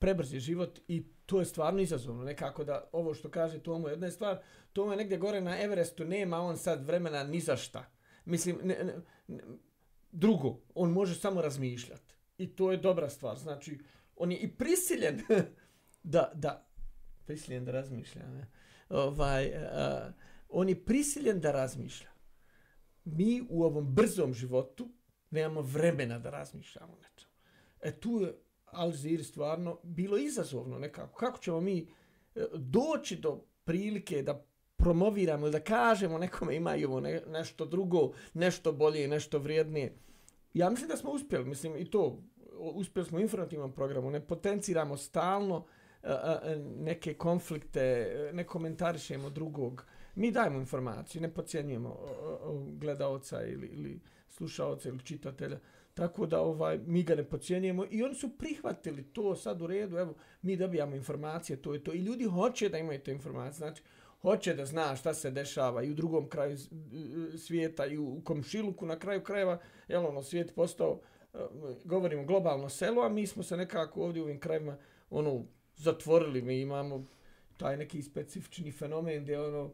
prebrzi život i to je stvarno izazovno nekako da ovo što kaže Tomo je jedna stvar, Tomo je negdje gore na Everestu, nema on sad vremena ni za šta. Mislim, ne, ne, ne, drugo, on može samo razmišljati i to je dobra stvar, znači on je i prisiljen da, da, prisiljen da razmišlja, ne? Ovaj, uh, on je prisiljen da razmišlja. Mi u ovom brzom životu nemamo vremena da razmišljamo nečemu. E tu je Alžir stvarno bilo izazovno nekako. Kako ćemo mi e, doći do prilike da promoviramo da kažemo nekome imaju ne, nešto drugo, nešto bolje, nešto vrijednije. Ja mislim da smo uspjeli, mislim i to, uspjeli smo u informativnom programu, ne potenciramo stalno e, e, neke konflikte, ne komentarišemo drugog. Mi dajemo informaciju, ne pocijenjujemo gledaoca ili, ili slušaoca ili čitatelja tako da ovaj mi ga ne pocijenjujemo i oni su prihvatili to sad u redu, evo, mi dobijamo informacije, to je to i ljudi hoće da imaju te informacije, znači hoće da zna šta se dešava i u drugom kraju e, svijeta i u komšiluku na kraju krajeva, jel ono, svijet postao, e, govorimo globalno selo, a mi smo se nekako ovdje u ovim krajima, ono, zatvorili, mi imamo taj neki specifični fenomen gdje ono,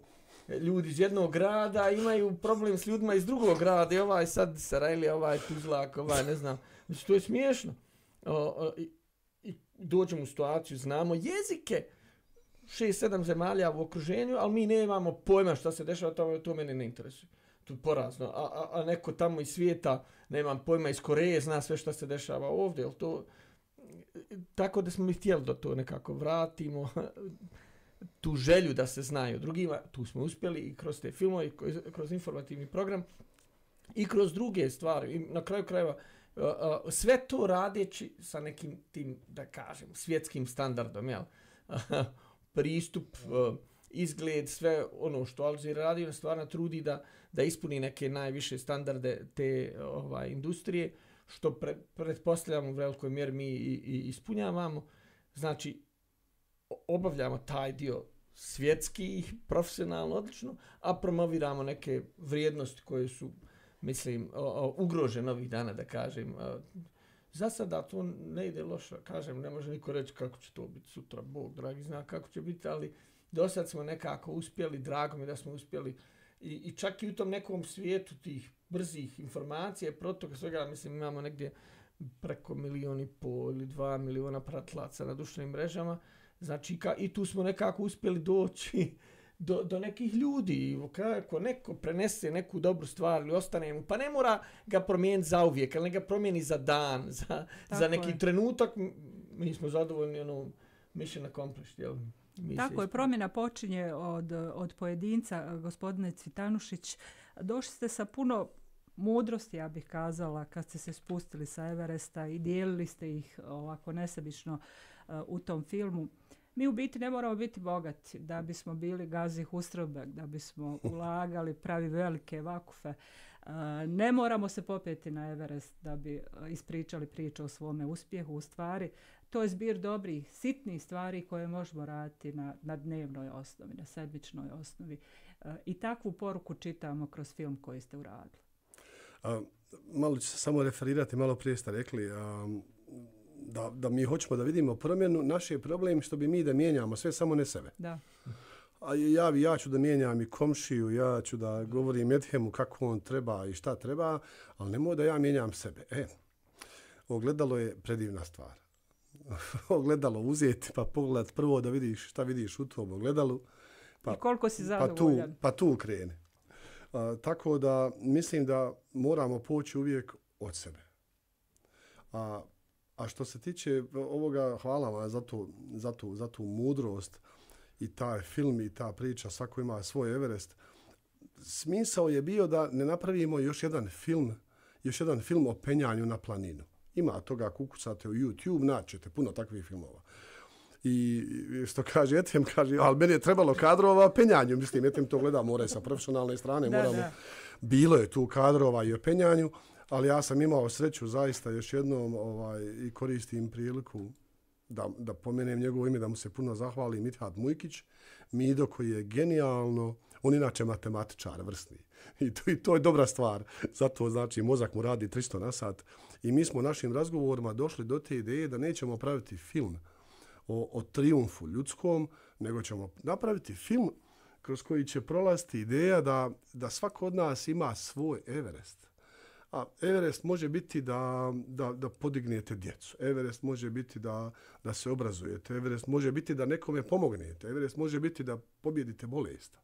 ljudi iz jednog grada imaju problem s ljudima iz drugog grada i ovaj sad Sarajlija, ovaj Tuzlak, ovaj ne znam. Znači, to je smiješno. O, o, i, i dođemo u situaciju, znamo jezike, 6-7 zemalja u okruženju, ali mi nemamo pojma šta se dešava, to, to mene ne interesuje. To je porazno. A, a, a neko tamo iz svijeta, nemam pojma, iz Koreje zna sve šta se dešava ovdje, jel to... Tako da smo mi htjeli da to nekako vratimo tu želju da se znaju drugima, tu smo uspjeli i kroz te filmove, i kroz informativni program i kroz druge stvari. I na kraju krajeva, sve to radeći sa nekim tim, da kažem, svjetskim standardom, jel? pristup, izgled, sve ono što Alžir radi, on stvarno trudi da, da ispuni neke najviše standarde te ovaj, industrije, što pre, pretpostavljamo u velikoj mjeri mi i, i ispunjavamo. Znači, obavljamo taj dio svjetski i profesionalno odlično, a promoviramo neke vrijednosti koje su, mislim, ugrožene ovih dana, da kažem. Za sada to ne ide lošo, kažem, ne može niko reći kako će to biti sutra, Bog dragi zna kako će biti, ali do sad smo nekako uspjeli, drago mi da smo uspjeli, i, i čak i u tom nekom svijetu tih brzih informacija, protoka svega, mislim, imamo negdje preko milijoni i pol ili dva miliona pratlaca na društvenim mrežama, Znači, ka, i tu smo nekako uspjeli doći do, do nekih ljudi. Kako neko prenese neku dobru stvar ili ostane mu, pa ne mora ga promijeniti za uvijek, ali ne ga promijeni za dan, za, za neki je. trenutak. Mi smo zadovoljni, ono, mission accomplished, jel? Mi Tako je, promjena počinje od, od pojedinca, e, gospodine Cvitanušić. Došli ste sa puno mudrosti, ja bih kazala, kad ste se spustili sa Everesta i dijelili ste ih e, ovako nesebično uh, u tom filmu mi u biti ne moramo biti bogati da bismo bili gazi Hustrobek, da bismo ulagali pravi velike vakufe. Ne moramo se popeti na Everest da bi e, ispričali priču o svome uspjehu u stvari. To je zbir dobrih, sitnih stvari koje možemo raditi na, na dnevnoj osnovi, na sedmičnoj osnovi. E, I takvu poruku čitamo kroz film koji ste uradili. A, malo ću se samo referirati, malo prije ste rekli, a, da, da mi hoćemo da vidimo promjenu, naš je problem što bi mi da mijenjamo sve samo ne sebe. Da. A ja, ja ću da mijenjam i komšiju, ja ću da govorim Edhemu kako on treba i šta treba, ali nemoj da ja mijenjam sebe. E, ogledalo je predivna stvar. ogledalo uzeti pa pogledat prvo da vidiš šta vidiš u tom ogledalu. Pa, I koliko si pa zadovoljan. Pa tu, pa tu krene. A, tako da mislim da moramo poći uvijek od sebe. A A što se tiče ovoga, hvala vam za tu, za tu, za tu mudrost i taj film i ta priča, svako ima svoj Everest. Smisao je bio da ne napravimo još jedan film, još jedan film o penjanju na planinu. Ima toga, kukucate u YouTube, naćete puno takvih filmova. I što kaže Etem, kaže, ali meni je trebalo kadrova penjanju. Mislim, Etem to gleda more sa profesionalne strane. Da, moramo, da. Bilo je tu kadrova i o penjanju ali ja sam imao sreću zaista još jednom ovaj i koristim priliku da, da pomenem njegovo ime, da mu se puno zahvalim, Mithat Mujkić, Mido koji je genijalno, on inače matematičar vrsni. I to, I to je dobra stvar, zato znači mozak mu radi 300 na sat. I mi smo našim razgovorima došli do te ideje da nećemo praviti film o, o triumfu ljudskom, nego ćemo napraviti film kroz koji će prolaziti ideja da, da svako od nas ima svoj Everest. A Everest može biti da, da, da podignete djecu. Everest može biti da, da se obrazujete. Everest može biti da nekome pomognete. Everest može biti da pobjedite bolest.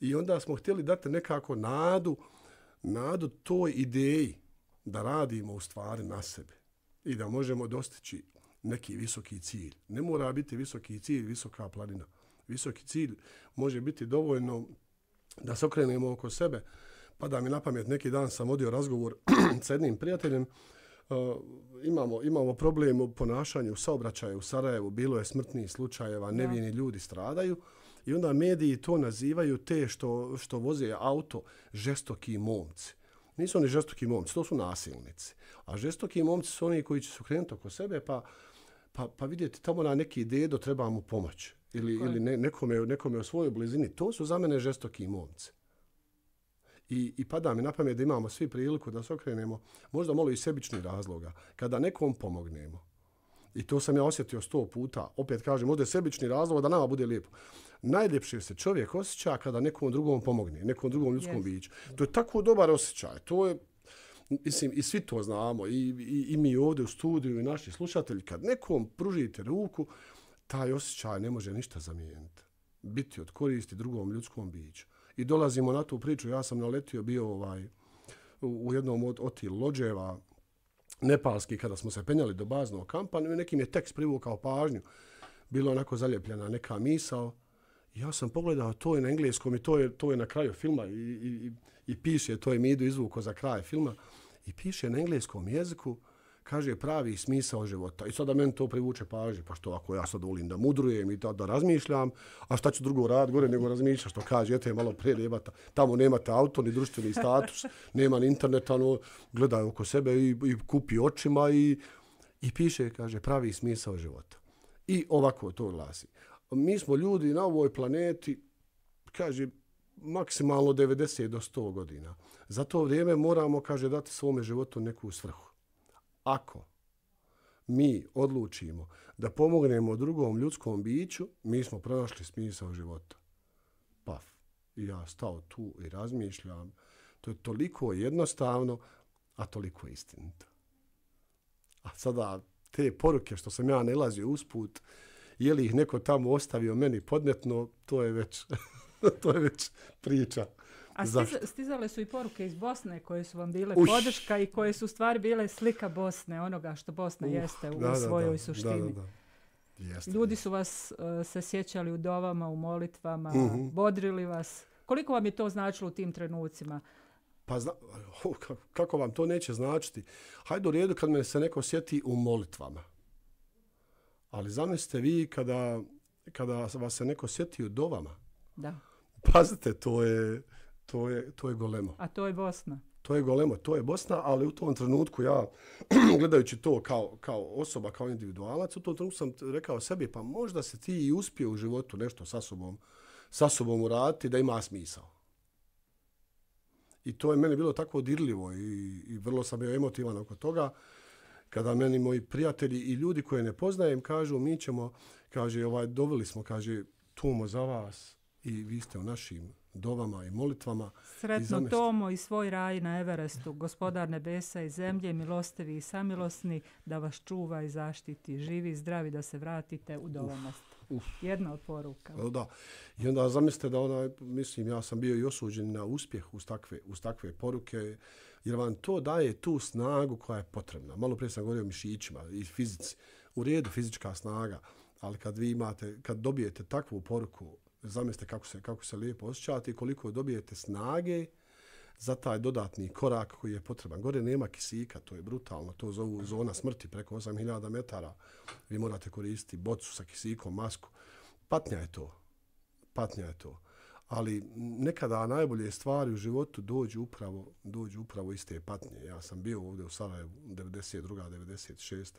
I onda smo htjeli dati nekako nadu, nadu toj ideji da radimo u stvari na sebi i da možemo dostići neki visoki cilj. Ne mora biti visoki cilj, visoka planina. Visoki cilj može biti dovoljno da se okrenemo oko sebe, Pa da mi na pamet, neki dan sam odio razgovor sa jednim prijateljem, Uh, imamo, imamo problem u ponašanju saobraćaja u Sarajevu, bilo je smrtni slučajeva, nevijeni ljudi stradaju i onda mediji to nazivaju te što, što voze auto žestoki momci. Nisu oni žestoki momci, to su nasilnici. A žestoki momci su oni koji će se krenuti oko sebe pa, pa, pa vidjeti tamo na neki dedo treba mu pomoć ili, ili ne, nekome, nekome u svojoj blizini. To su za mene žestoki momci. I, I pada mi na pamet da imamo svi priliku da se okrenemo, možda malo i sebičnih razloga, kada nekom pomognemo. I to sam ja osjetio sto puta. Opet kažem, možda je sebični razlog da nama bude lijepo. Najljepši se čovjek osjeća kada nekom drugom pomogne, nekom drugom ljudskom yes. biću. To je tako dobar osjećaj. To je, mislim, i svi to znamo. I, i, i mi ovdje u studiju i naši slušatelji. Kad nekom pružite ruku, taj osjećaj ne može ništa zamijeniti. Biti od koristi drugom ljudskom biću. I dolazimo na tu priču, ja sam naletio bio ovaj u jednom od, od tih lođeva nepalski kada smo se penjali do baznog kampa, nekim je tekst privukao pažnju. Bilo onako zaljepljena neka misao. Ja sam pogledao to je na engleskom i to je to je na kraju filma i i i piše to je mi idu izvuko za kraj filma i piše na engleskom jeziku kaže, pravi smisao života. I sad da meni to privuče pažnje, pa što ako ja sad volim da mudrujem i da, da razmišljam, a šta ću drugo rad gore nego razmišlja što kaže, eto malo pre nemata, tamo nemate auto, ni društveni status, nema ni internet, ono, gledaj oko sebe i, i kupi očima i, i piše, kaže, pravi smisao života. I ovako to glasi. Mi smo ljudi na ovoj planeti, kaže, maksimalno 90 do 100 godina. Za to vrijeme moramo, kaže, dati svome životu neku svrhu ako mi odlučimo da pomognemo drugom ljudskom biću, mi smo pronašli smisao života. Paf. I ja stao tu i razmišljam. To je toliko jednostavno, a toliko istinito. A sada te poruke što sam ja nelazio usput, je li ih neko tamo ostavio meni podmetno, to je već, to je već priča. A stiz, stizale su i poruke iz Bosne koje su vam bile Uš. podrška i koje su stvari bile slika Bosne, onoga što Bosna uh, jeste u da, svojoj da, suštini. Da, da, da. Jeste, Ljudi su vas uh, se sjećali u dovama, u molitvama, uh mhm. -huh. bodrili vas. Koliko vam je to značilo u tim trenucima? Pa zna, kako vam to neće značiti? Hajde u redu kad me se neko sjeti u molitvama. Ali zamislite vi kada, kada vas se neko sjeti u dovama. Da. Pazite, to je to je, to je golemo. A to je Bosna? To je golemo, to je Bosna, ali u tom trenutku ja, gledajući to kao, kao osoba, kao individualac, u tom trenutku sam rekao sebi, pa možda se ti i uspije u životu nešto sa sobom, sa sobom uraditi da ima smisao. I to je meni bilo tako dirljivo i, i vrlo sam bio emotivan oko toga. Kada meni moji prijatelji i ljudi koje ne poznajem kažu mi ćemo, kaže, ovaj, dobili smo, kaže, tumo za vas i vi ste u našim dovama i molitvama. Sretno i Tomo i svoj raj na Everestu, gospodar nebesa i zemlje, milostevi i samilosni, da vas čuva i zaštiti. Živi, zdravi, da se vratite u dovanost. Uf, Jedna od poruka. Da. I onda zamislite da ona, mislim, ja sam bio i osuđen na uspjeh uz takve, uz takve poruke, jer vam to daje tu snagu koja je potrebna. Malo prije sam govorio o mišićima i fizici. U redu fizička snaga, ali kad vi imate, kad dobijete takvu poruku, zamislite kako se, kako se lijepo osjećate i koliko dobijete snage za taj dodatni korak koji je potreban. Gore nema kisika, to je brutalno, to zovu zona smrti preko 8000 metara. Vi morate koristiti bocu sa kisikom, masku. Patnja je to. Patnja je to. Ali nekada najbolje stvari u životu dođu upravo, dođu upravo iz te patnje. Ja sam bio ovdje u Sarajevu 92.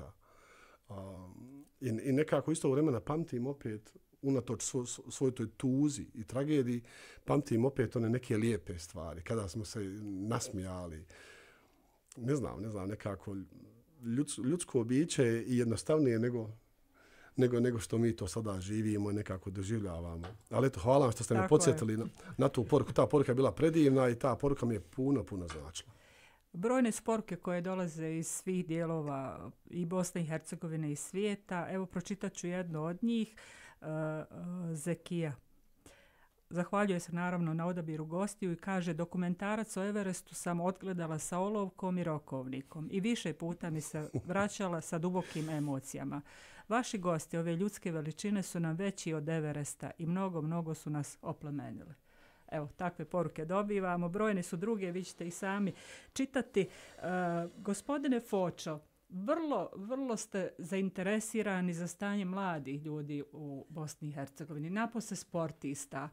96. Um, i, I nekako isto vremena pamtim opet unatoč svoj, svoj toj tuzi i tragediji, pamtim opet one neke lijepe stvari, kada smo se nasmijali. Ne znam, ne znam, nekako ljuds, ljudsko običe je i jednostavnije nego nego nego što mi to sada živimo i nekako doživljavamo. Ali eto, hvala vam što ste Tako me podsjetili na, na tu poruku. Ta poruka je bila predivna i ta poruka mi je puno, puno značila. Brojne sporke koje dolaze iz svih dijelova i Bosne i Hercegovine i svijeta, evo pročitat ću jednu od njih. Uh, uh, Zekija. Zahvaljuje se naravno na odabiru gostiju i kaže dokumentarac o Everestu sam odgledala sa olovkom i rokovnikom i više puta mi se vraćala sa dubokim emocijama. Vaši gosti ove ljudske veličine su nam veći od Everesta i mnogo, mnogo su nas oplemenili. Evo, takve poruke dobivamo. Brojne su druge, vi ćete i sami čitati. Uh, gospodine Fočo, vrlo, vrlo ste zainteresirani za stanje mladih ljudi u Bosni i Hercegovini, napose sportista.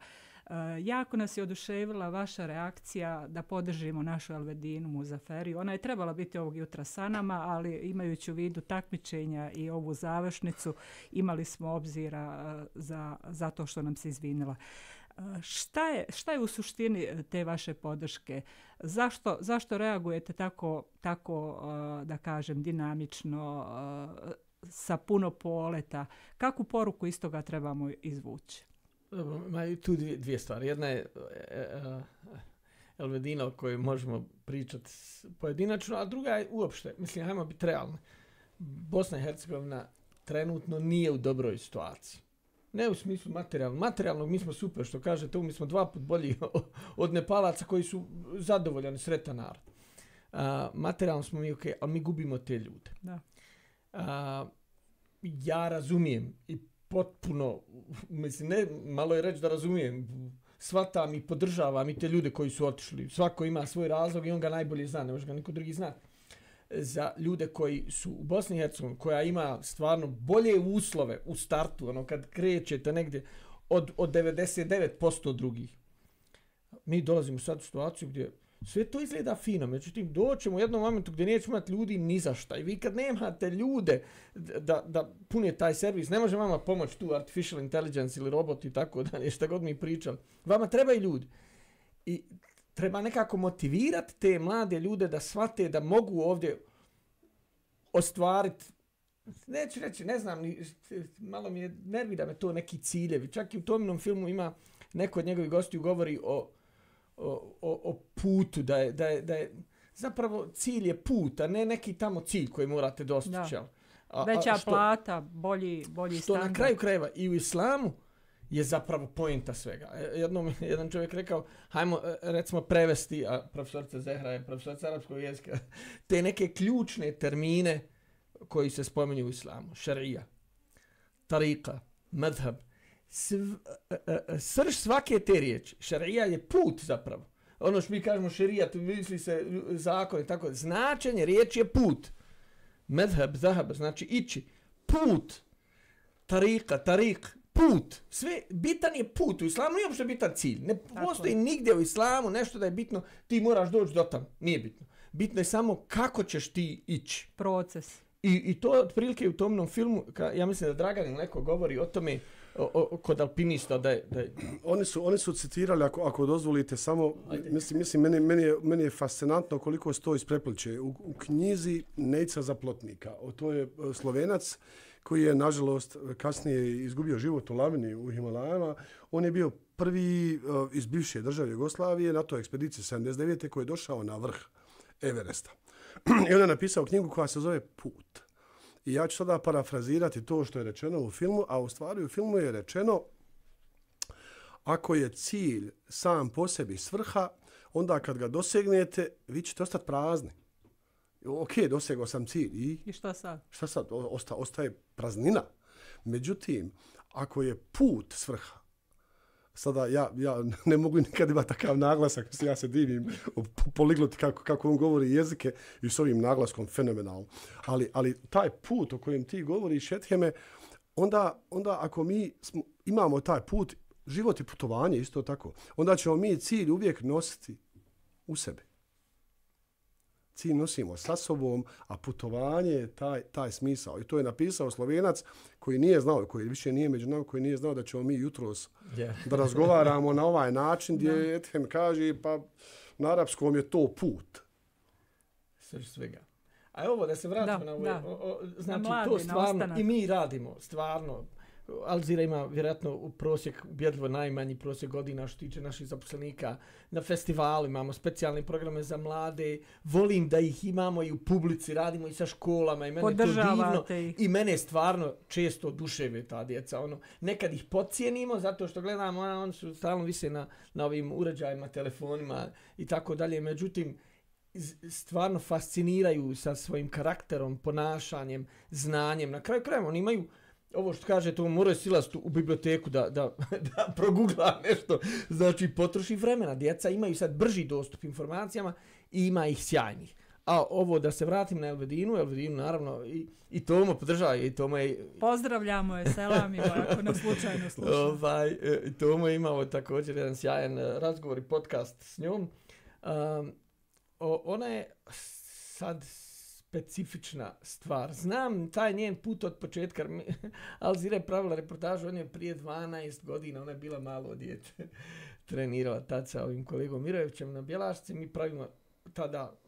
Uh, jako nas je oduševila vaša reakcija da podržimo našu Elvedinu Muzaferiju. Ona je trebala biti ovog jutra sa nama, ali imajući u vidu takmičenja i ovu završnicu, imali smo obzira uh, za, za to što nam se izvinila šta je, šta je u suštini e, te vaše podrške? Zašto, zašto reagujete tako, tako e, da kažem, dinamično, e, sa puno poleta? Kakvu poruku iz toga trebamo izvući? Ma, tu dvije, dvije stvari. Jedna je Elvedina o kojoj možemo pričati pojedinačno, a druga je uopšte, mislim, hajmo biti realni. Bosna i Hercegovina trenutno nije u dobroj situaciji. Ne u smislu materijalno. Materijalno mi smo super, što kažete, mi smo dva put bolji od Nepalaca koji su zadovoljani, sretan narod. A, materijalno smo mi okej, okay, ali mi gubimo te ljude. Da. A, ja razumijem i potpuno, mislim, ne, malo je reći da razumijem, svatam i podržavam i te ljude koji su otišli. Svako ima svoj razlog i on ga najbolje zna, ne može ga niko drugi znati za ljude koji su u Bosni i Hercegovini, koja ima stvarno bolje uslove u startu, ono kad krećete negdje od, od 99% drugih. Mi dolazimo sad u situaciju gdje sve to izgleda fino, međutim doćemo u jednom momentu gdje nećemo imati ljudi ni za šta. I vi kad nemate ljude da, da pune taj servis, ne može vama pomoći tu artificial intelligence ili robot i tako dalje, šta god mi pričam. Vama treba i ljudi. I treba nekako motivirati te mlade ljude da shvate da mogu ovdje ostvariti Neću reći, ne znam, ni, malo mi je nervi da me to neki ciljevi. Čak i u tomnom filmu ima neko od njegovih gostiju govori o, o, o putu, da je, da, je, da je zapravo cilj je put, a ne neki tamo cilj koji morate dostići. Veća a, što, plata, bolji, bolji stan. standard. Što na kraju krajeva i u islamu, je zapravo pojenta svega. E, jednom jedan čovjek rekao, hajmo e, recimo prevesti, a profesorica Zehra je profesorica arapskog jezika, te neke ključne termine koji se spominju u islamu. Šarija, tarika, madhab. Sv, e, srž svake te riječi. Šarija je put zapravo. Ono što mi kažemo šarija, tu misli se zakon i tako. Značenje riječi je put. Medheb, zahab, znači ići. Put. Tarika, tarik, put, sve, bitan je put u islamu, nije uopšte bitan cilj. Ne Tako postoji je. nigdje u islamu nešto da je bitno, ti moraš doći do tamo, nije bitno. Bitno je samo kako ćeš ti ići. Proces. I, i to je otprilike u tomnom filmu, ka, ja mislim da Dragan neko govori o tome, o, o, kod alpinista da je, da je... Oni, su, oni su citirali, ako, ako dozvolite, samo, Ajde. mislim, mislim meni, meni, je, meni je fascinantno koliko se to isprepliče. U, u knjizi Nejca za plotnika, o, to je e, slovenac, koji je, nažalost, kasnije izgubio život u lavini u Himalajama. On je bio prvi e, iz bivše države Jugoslavije na to ekspedicije 79. koji je došao na vrh Everesta. I onda je napisao knjigu koja se zove Put. I ja ću sada parafrazirati to što je rečeno u filmu, a u stvari u filmu je rečeno ako je cilj sam po sebi svrha, onda kad ga dosegnete, vi ćete ostati prazni. Ok, dosegao sam cilj. I, I šta sad? Šta sad? Osta, ostaje praznina. Međutim, ako je put svrha, sada ja, ja ne mogu nikad imati takav naglasak, ja se divim poligloti kako, kako on govori jezike i s ovim naglaskom fenomenalno. Ali, ali taj put o kojem ti govoriš, Etheme, onda, onda ako mi smo, imamo taj put, život i putovanje isto tako, onda ćemo mi cilj uvijek nositi u sebi cilj nosimo sa sobom, a putovanje je taj, taj smisao. I to je napisao slovenac koji nije znao, koji više nije među nama, koji nije znao da ćemo mi jutros yeah. da razgovaramo na ovaj način gdje yeah. Etem kaže, pa na arapskom je to put. Srž svega. A evo da se vratimo da, na ovo. Ovaj, znači, na mlade, to stvarno, i mi radimo, stvarno, Alzira ima vjerojatno u prosjek ubjedljivo najmanji prosjek godina što tiče naših zaposlenika. Na festivalu imamo specijalne programe za mlade. Volim da ih imamo i u publici, radimo i sa školama. I mene Podržavate divno. I mene stvarno često duševe ta djeca. Ono, nekad ih pocijenimo zato što gledamo, ona, oni su stalno vise na, na ovim uređajima, telefonima i tako dalje. Međutim, stvarno fasciniraju sa svojim karakterom, ponašanjem, znanjem. Na kraju krajem oni imaju ovo što kaže, to mora sila u biblioteku da, da, da progugla nešto, znači potroši vremena. Djeca imaju sad brži dostup informacijama i ima ih sjajnih. A ovo da se vratim na Elvedinu, Elvedinu naravno i, i Tomo podržava i Tomo je... Pozdravljamo je, selam ovako nas slučajno sluša. Ovaj, e, Tomo je imao također jedan sjajan e, razgovor i podcast s njom. Um, ona je sad specifična stvar. Znam taj njen put od početka, Alzira je pravila reportažu, on je prije 12 godina, ona je bila malo djete, trenirala tad sa ovim kolegom Mirojevićem na Bjelašci, mi pravimo tada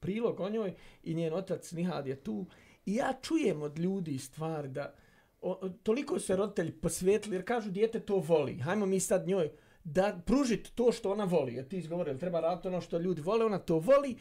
prilog o njoj i njen otac Nihad je tu i ja čujem od ljudi stvar da o, toliko se roditelji posvetili jer kažu djete to voli, hajmo mi sad njoj da pružit to što ona voli, jer ti izgovorili, treba raditi ono što ljudi vole, ona to voli,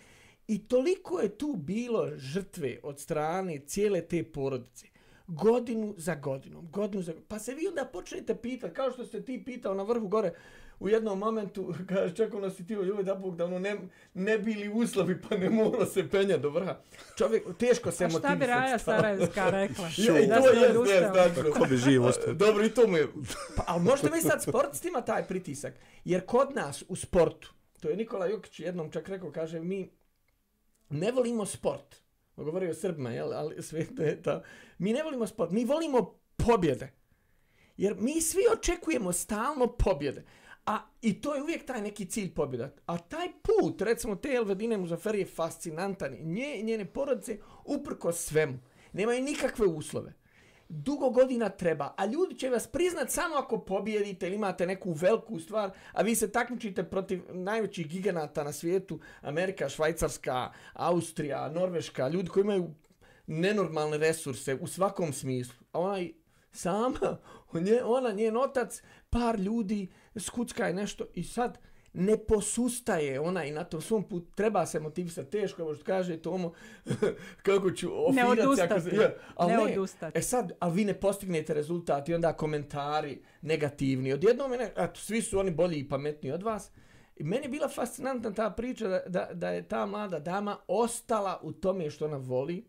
I toliko je tu bilo žrtve od strane cijele te porodice. Godinu za godinom, godinu za godinom. Pa se vi onda počnete pitati, kao što ste ti pitao na vrhu gore, u jednom momentu, kada čekao ono nas i ti u da Bog, da ono ne, ne bili uslovi, pa ne mora se penja do vrha. Čovjek, teško se motivisati. A šta bi Raja pa- Sarajevska rekla? ja, I to je, ne, tako. Znači- pa ko bi živo Dobro, i to mu je... pa, ali možda mi sad sport ima taj pritisak. Jer kod nas u sportu, to je Nikola Jokić jednom čak rekao, kaže, mi ne volimo sport. Govorio o Srbima, jel? ali sve to je to. Mi ne volimo sport, mi volimo pobjede. Jer mi svi očekujemo stalno pobjede. A i to je uvijek taj neki cilj pobjeda. A taj put, recimo, te Elvedine Muzafer je fascinantan. Nje, njene porodice, uprko svemu, nemaju nikakve uslove dugo godina treba, a ljudi će vas priznat samo ako pobjedite ili imate neku veliku stvar, a vi se takmičite protiv najvećih giganata na svijetu, Amerika, Švajcarska, Austrija, Norveška, ljudi koji imaju nenormalne resurse u svakom smislu. A onaj sama, on je, ona, njen otac, par ljudi, skucka je nešto i sad ne posustaje ona i na tom svom putu treba se motivisati teško, evo što kaže Tomo, kako ću ofirati. Ne Se, ali ne, ne odustati. E sad, a vi ne postignete rezultati, onda komentari negativni. odjednom mene, eto, svi su oni bolji i pametniji od vas. I meni je bila fascinantna ta priča da, da, da je ta mlada dama ostala u tome što ona voli,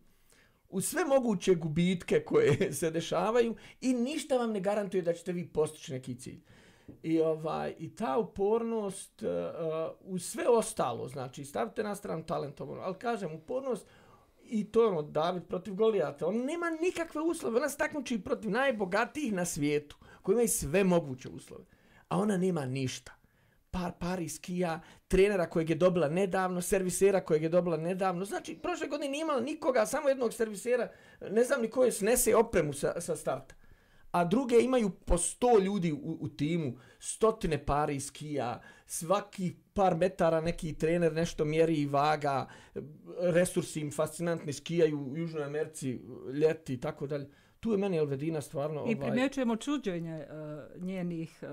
u sve moguće gubitke koje se dešavaju i ništa vam ne garantuje da ćete vi postići neki cilj. I, ovaj, I ta upornost uh, e, e, u sve ostalo, znači stavite na stranu talentovano, ali kažem upornost i to je ono David protiv Golijata, on nema nikakve uslove, ona se takmiči protiv najbogatijih na svijetu, koji imaju sve moguće uslove, a ona nema ništa. Par, par iz trenera kojeg je dobila nedavno, servisera kojeg je dobila nedavno, znači prošle godine nije imala nikoga, samo jednog servisera, ne znam ni koje snese opremu sa, sa starta a druge imaju po sto ljudi u, u timu, stotine pari skija, svaki par metara neki trener nešto mjeri i vaga, resursi im fascinantni skijaju u Južnoj Americi ljeti i tako dalje. Tu je meni Elvedina stvarno... I ovaj... primjećujemo čuđenje uh, njenih eh,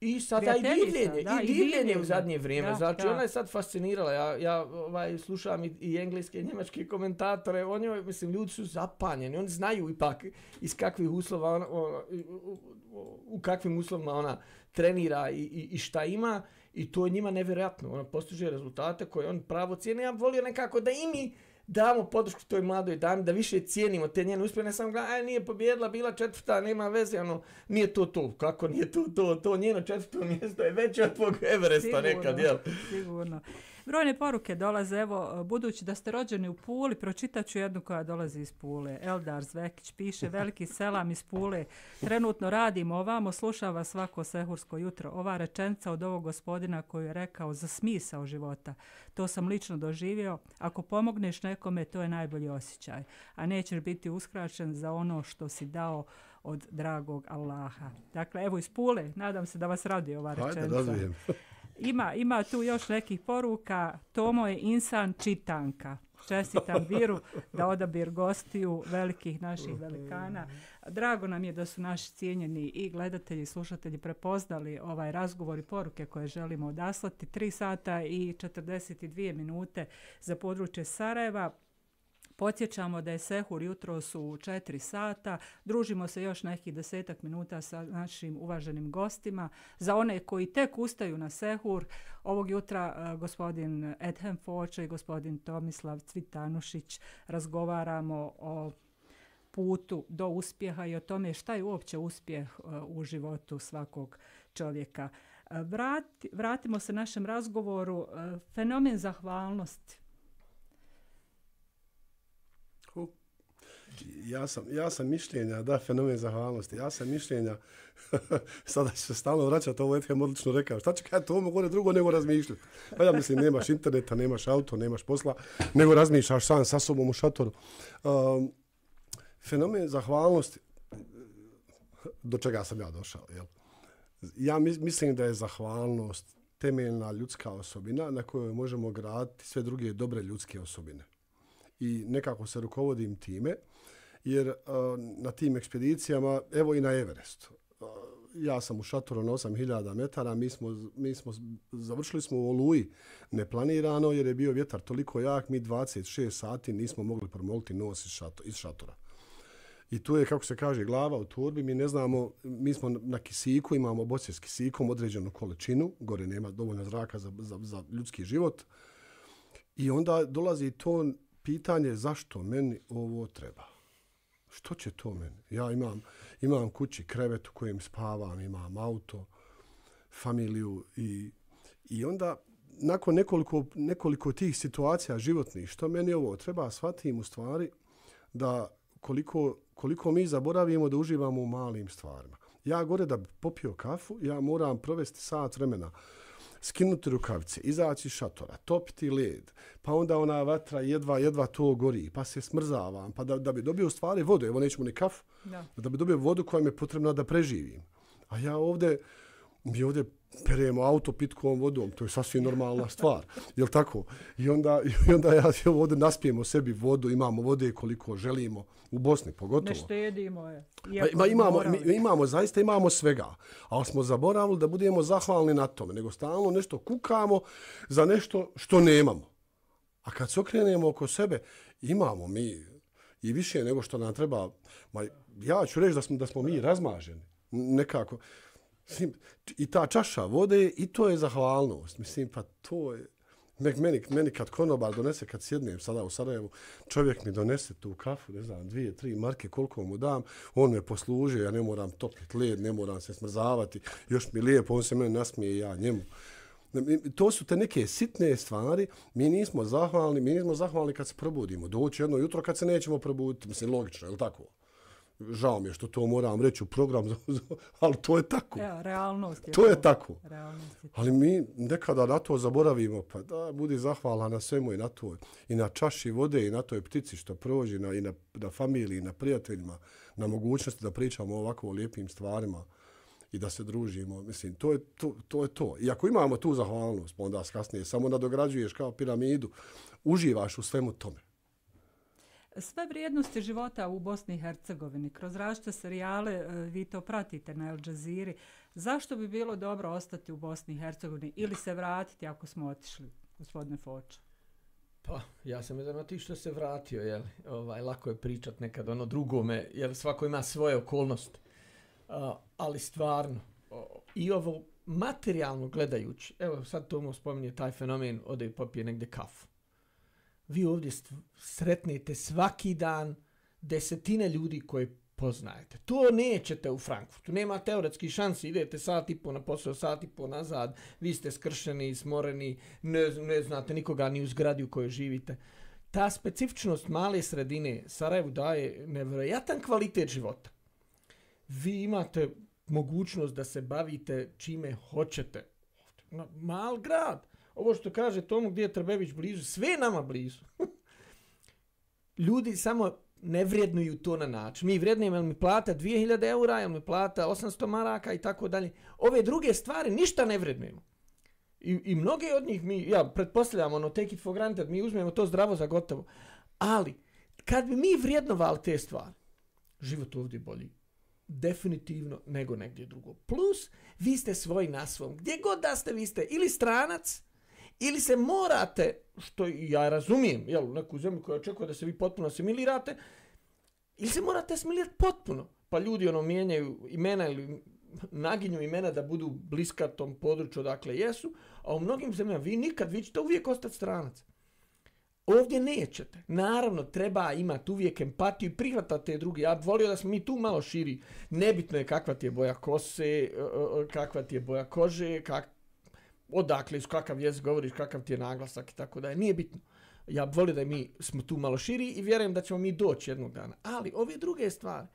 I sada i divljenje, da, i divljenje u zadnje vrijeme. Da, znači, da. ona je sad fascinirala. Ja, ja ovaj, slušam i, i engleske i njemačke komentatore. Oni, mislim, ljudi su zapanjeni. Oni znaju ipak iz kakvih uslova ona, o, o, o, u kakvim uslovima ona trenira i, i, i šta ima. I to je njima nevjerojatno. Ona postiže rezultate koje on pravo cijene. Ja volio nekako da imi, damo podršku toj mladoj dami, da više cijenimo te njene uspjehe, ne samo gleda, aj, e, nije pobjedila, bila četvrta, nema veze, ono, nije to to, kako nije to to, to njeno četvrto mjesto je veće od tvog Everesta sigurno, nekad, jel? Sigurno, sigurno. Brojne poruke dolaze, evo, budući da ste rođeni u Puli, pročitat ću jednu koja dolazi iz Pule. Eldar Zvekić piše, veliki selam iz Pule, trenutno radimo ovamo, slušava svako sehursko jutro. Ova rečenca od ovog gospodina koju je rekao za smisao života, to sam lično doživio, ako pomogneš nekome, to je najbolji osjećaj, a nećeš biti uskraćen za ono što si dao od dragog Allaha. Dakle, evo iz Pule, nadam se da vas radi ova rečenca. Hajde, da Ima, ima tu još nekih poruka. Tomo je insan čitanka. Čestitam Viru da odabir gostiju velikih naših velikana. Drago nam je da su naši cijenjeni i gledatelji i slušatelji prepoznali ovaj razgovor i poruke koje želimo odaslati. 3 sata i 42 minute za područje Sarajeva. Podsjećamo da je Sehur jutro su 4 sata. Družimo se još nekih desetak minuta sa našim uvaženim gostima. Za one koji tek ustaju na Sehur, ovog jutra e, gospodin Edhem Foče i gospodin Tomislav Cvitanušić razgovaramo o putu do uspjeha i o tome šta je uopće uspjeh e, u životu svakog čovjeka. E, Vrat, vratimo se našem razgovoru. Fenomen zahvalnosti ja sam, ja sam mišljenja, da, fenomen zahvalnosti, ja sam mišljenja, sada ću se stalno to ovo Ethem odlično rekao, šta čekaj, to mogu gore drugo nego razmišljati. Pa ja mislim, nemaš interneta, nemaš auto, nemaš posla, nego razmišljaš sam sa sobom u šatoru. Um, fenomen zahvalnosti, do čega sam ja došao, jel? Ja mislim da je zahvalnost temeljna ljudska osobina na kojoj možemo graditi sve druge dobre ljudske osobine i nekako se rukovodim time, jer na tim ekspedicijama, evo i na Everest, ja sam u šatoru na 8000 metara, mi smo, mi smo, završili smo u Oluji neplanirano jer je bio vjetar toliko jak, mi 26 sati nismo mogli promoliti nos iz, iz šatora. I tu je, kako se kaže, glava u turbi, mi ne znamo, mi smo na kisiku, imamo boce s kisikom, određenu količinu, gore nema dovoljno zraka za, za, za ljudski život, I onda dolazi to pitanje zašto meni ovo treba. Što će to meni? Ja imam, imam kući krevet u kojem spavam, imam auto, familiju i, i onda nakon nekoliko, nekoliko tih situacija životnih, što meni ovo treba, shvatim u stvari da koliko, koliko mi zaboravimo da uživamo u malim stvarima. Ja gore da bi popio kafu, ja moram provesti sat vremena uh, skinuti rukavice, izaći šatora, topiti led, pa onda ona vatra jedva, jedva to gori, pa se smrzavam, pa da, da bi dobio stvari vodu, evo nećemo ni kaf, da. da bi dobio vodu koja mi je potrebna da preživim. A ja ovdje, mi ovdje peremo auto pitkom vodom, to je sasvim normalna stvar, je tako? I onda, i onda ja, ovdje naspijemo sebi vodu, imamo vode koliko želimo u Bosni, pogotovo. Ne štedimo je. Ma, ma, imamo, mi, imamo, zaista imamo svega, ali smo zaboravili da budemo zahvalni na tome, nego stalno nešto kukamo za nešto što nemamo. A kad se okrenemo oko sebe, imamo mi i više nego što nam treba. Ma, ja ću reći da smo, da smo mi razmaženi nekako. Mislim, i ta čaša vode, i to je zahvalnost. Mislim, pa to je... Nek meni, meni kad konobar donese, kad sjednem sada u Sarajevu, čovjek mi donese tu kafu, ne znam, dvije, tri marke, koliko mu dam, on me posluži, ja ne moram topiti led, ne moram se smrzavati, još mi lijepo, on se mene nasmije ja njemu. To su te neke sitne stvari, mi nismo zahvalni, mi nismo zahvalni kad se probudimo, doći jedno jutro kad se nećemo probuditi, mislim, logično, je li tako? žao mi je što to moram reći u program, ali to je tako. Evo, realnost je to. To je tako. Realnost je ali mi nekada na to zaboravimo, pa da, budi zahvala na svemu i na to. I na čaši vode i na toj ptici što prođe, na, i na, na familiji, na prijateljima, na mogućnosti da pričamo ovako o lijepim stvarima i da se družimo. Mislim, to je to. to, je to. I ako imamo tu zahvalnost, pa onda kasnije samo nadograđuješ kao piramidu, uživaš u svemu tome. Sve vrijednosti života u Bosni i Hercegovini, kroz rašte serijale, e, vi to pratite na El Jazeera, zašto bi bilo dobro ostati u Bosni i Hercegovini ili se vratiti ako smo otišli, gospodine Foča? Pa, ja sam jedan od ti što se vratio, jel? Ovaj, lako je pričat nekad ono drugome, jer svako ima svoje okolnosti. Uh, ali stvarno, i ovo materijalno gledajući, evo sad Tomo spominje taj fenomen, ode i popije negde kafu vi ovdje sretnete svaki dan desetine ljudi koje poznajete. To nećete u Frankfurtu. Nema teoretski šansi, idete sat i po na posao, sat i po nazad, vi ste skršeni, smoreni, ne, ne znate nikoga ni u zgradi u kojoj živite. Ta specifičnost male sredine Sarajevu daje nevjerojatan kvalitet života. Vi imate mogućnost da se bavite čime hoćete. Mal grad ovo što kaže Tomu gdje je Trbević blizu, sve nama blizu. Ljudi samo ne vrednuju to na način. Mi vrednujemo, jel mi plata 2000 eura, jel mi plata 800 maraka i tako dalje. Ove druge stvari ništa ne vrednujemo. I, I mnoge od njih mi, ja pretpostavljam, ono, take it for granted, mi uzmemo to zdravo za gotovo. Ali, kad bi mi vrednovali te stvari, život ovdje bolji definitivno nego negdje drugo. Plus, vi ste svoj na svom. Gdje god da ste, vi ste ili stranac, ili se morate, što ja razumijem, jel, u neku zemlju koja očekuje da se vi potpuno asimilirate, ili se morate asimilirati potpuno. Pa ljudi ono mijenjaju imena ili naginju imena da budu bliska tom području odakle jesu, a u mnogim zemljama vi nikad, vi ćete uvijek ostati stranac. Ovdje nećete. Naravno, treba imati uvijek empatiju i prihvatati te druge. Ja volio da smo mi tu malo širi. Nebitno je kakva ti je boja kose, e, e, e, kakva ti je boja kože, kak, odakle, iz kakav jezik govoriš, kakav ti je naglasak i tako da je. Nije bitno. Ja volim da mi smo tu malo širi i vjerujem da ćemo mi doći jednog dana. Ali ove druge stvari,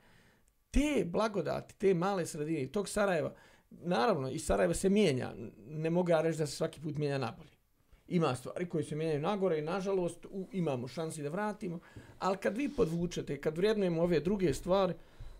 te blagodati, te male sredine, tog Sarajeva, naravno, i Sarajevo se mijenja. Ne mogu ja reći da se svaki put mijenja nabolje. Ima stvari koje se mijenjaju nagore i nažalost u, imamo šansi da vratimo. Ali kad vi podvučete, kad vrijednujemo ove druge stvari,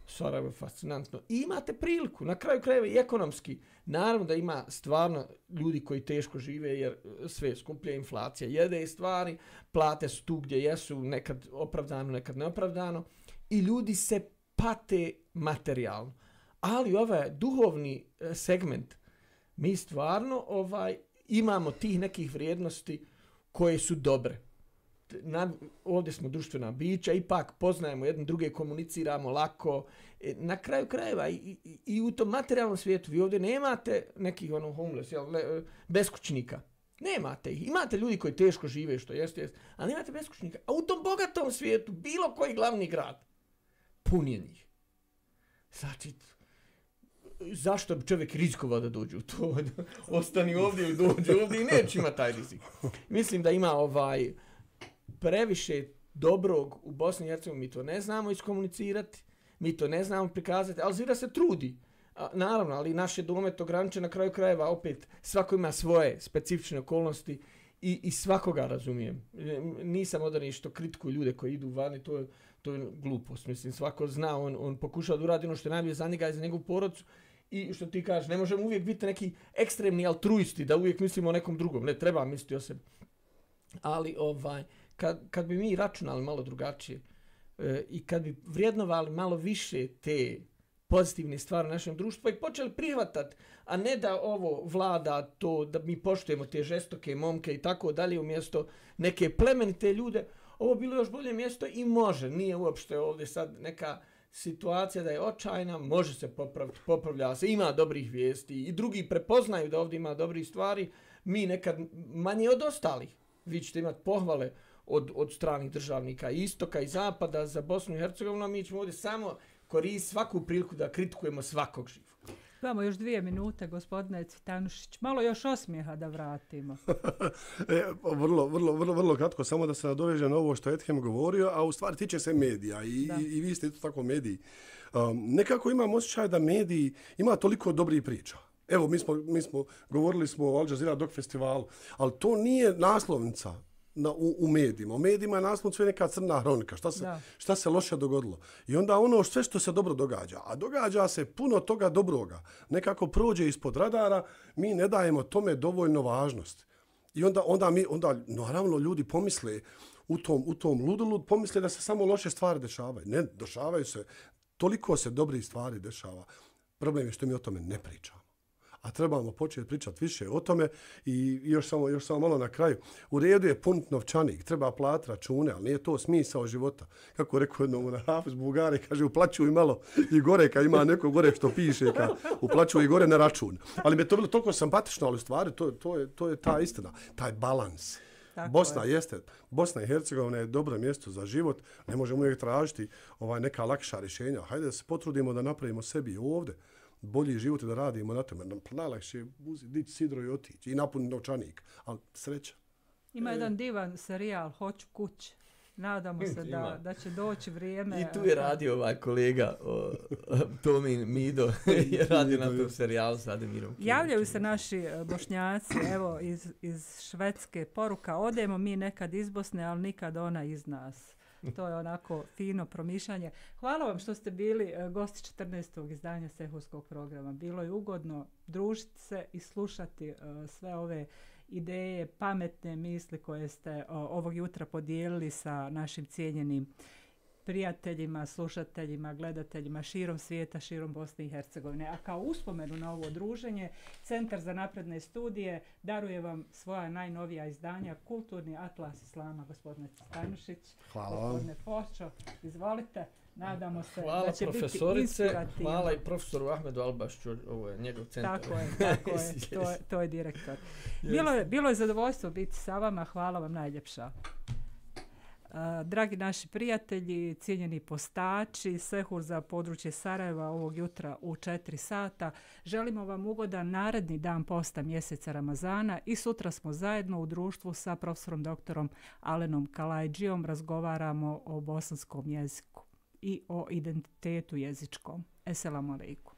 Sarajevo je fascinantno. I imate priliku, na kraju krajeva i ekonomski. Naravno da ima stvarno ljudi koji teško žive jer e, sve je skuplje, inflacija jede i stvari, plate su tu gdje jesu, nekad opravdano, nekad neopravdano. I ljudi se pate materijalno. Ali ovaj duhovni e, segment, mi stvarno ovaj imamo tih nekih vrijednosti koje su dobre na, ovdje smo društvena bića, ipak poznajemo jedne druge, komuniciramo lako. E, na kraju krajeva i, i, i, u tom materijalnom svijetu vi ovdje nemate nekih ono, homeless, jel, le, beskućnika. Nemate ih. Imate ljudi koji teško žive, što jeste, jeste, ali nemate beskućnika. A u tom bogatom svijetu, bilo koji glavni grad, pun je njih. Znači, zašto bi čovjek rizikovao da dođe u to? Ostani ovdje i dođe ovdje i neće ima taj rizik. Mislim da ima ovaj... Uh, previše dobrog u Bosni i Hercegovini, mi to ne znamo iskomunicirati, mi to ne znamo prikazati, ali Zira se trudi. A, naravno, ali naše dome to graniče na kraju krajeva, opet, svako ima svoje specifične okolnosti i, i svakoga razumijem. Nisam odan što kritiku ljude koji idu vani, to je, to je glupost, mislim, svako zna, on, on pokušava da uradi ono što je najbolje za njega i za njegovu porodcu, i što ti kažeš, ne možemo uvijek biti neki ekstremni altruisti, da uvijek mislimo o nekom drugom, ne, treba misliti o sebi. Ali, ovaj, kad, kad bi mi računali malo drugačije e, i kad bi vrijednovali malo više te pozitivne stvari u našem društvu i počeli prihvatat, a ne da ovo vlada to, da mi poštujemo te žestoke momke i tako dalje umjesto neke plemenite ljude, ovo bilo još bolje mjesto i može. Nije uopšte ovdje sad neka situacija da je očajna, može se popraviti, popravlja se, ima dobrih vijesti i drugi prepoznaju da ovdje ima dobrih stvari, mi nekad manje od ostalih. Vi ćete imati pohvale, od, od stranih državnika istoka i zapada za Bosnu i Hercegovinu, mi ćemo ovdje samo koristiti svaku priliku da kritikujemo svakog živog. Samo još dvije minute, gospodine Cvitanušić. Malo još osmijeha da vratimo. e, vrlo, vrlo, vrlo, vrlo kratko, samo da se nadoveže na ovo što je Ethem govorio, a u stvari tiče se medija i, i, i vi ste to tako mediji. Um, nekako imam osjećaj da mediji ima toliko dobrih priča. Evo, mi smo, mi smo govorili smo o Al Jazeera Dog Festivalu, ali to nije naslovnica na, u, u medijima. U medijima je naslov sve neka crna hronika. Šta se, šta se loše dogodilo? I onda ono sve što se dobro događa, a događa se puno toga dobroga, nekako prođe ispod radara, mi ne dajemo tome dovoljno važnost. I onda, onda, mi, onda naravno, ljudi pomisle u tom, u tom ludu, lud, pomisle da se samo loše stvari dešavaju. Ne, dešavaju se, toliko se dobri stvari dešava. Problem je što mi o tome ne pričamo a trebamo početi pričati više o tome i još samo, još samo malo na kraju. U redu je punt novčanik, treba plat račune, ali nije to smisao života. Kako rekao jednom na Hafiz Bugare, kaže uplaćuj malo i gore, ka ima neko gore što piše, ka uplaćuj gore na račun. Ali mi je to bilo toliko simpatično, ali u stvari to, to, je, to je ta istina, taj balans. Tako Bosna je. jeste, Bosna i Hercegovina je dobro mjesto za život, ne možemo uvijek tražiti ovaj neka lakša rješenja. Hajde da se potrudimo da napravimo sebi ovdje bolji život da radimo na tome. Nam Najlakše je dići sidro i otići i napuniti novčanik, ali sreća. Ima e, jedan divan serijal, Hoću kuć. Nadamo se da, da će doći vrijeme. I tu je radio ovaj kolega o, Tomin Mido, je radio na tom serijalu sa Ademirom. Javljaju se naši e, bošnjaci, evo iz, iz švedske poruka, odemo mi nekad iz Bosne, ali nikad ona iz nas. to je onako fino promišljanje. Hvala vam što ste bili eh, gosti 14. izdanja Sehovskog programa. Bilo je ugodno družiti se i slušati eh, sve ove ideje, pametne misli koje ste eh, ovog jutra podijelili sa našim cijenjenim prijateljima, slušateljima, gledateljima širom svijeta, širom Bosne i Hercegovine. A kao uspomenu na ovo druženje, Centar za napredne studije daruje vam svoja najnovija izdanja Kulturni atlas Islama, gospodine Stanušić. Hvala vam. Gospodine Počo, izvolite. Nadamo se hvala da će biti inspirativno. Hvala i profesoru Ahmedu Albašću, ovo je njegov centar. Tako je, tako je, to, je to je direktor. Bilo je, bilo je zadovoljstvo biti sa vama, hvala vam najljepša dragi naši prijatelji, cijenjeni postači, sehur za područje Sarajeva ovog jutra u 4 sata. Želimo vam ugodan naredni dan posta mjeseca Ramazana i sutra smo zajedno u društvu sa profesorom doktorom Alenom Kalajđijom razgovaramo o bosanskom jeziku i o identitetu jezičkom. Esselamu alaikum.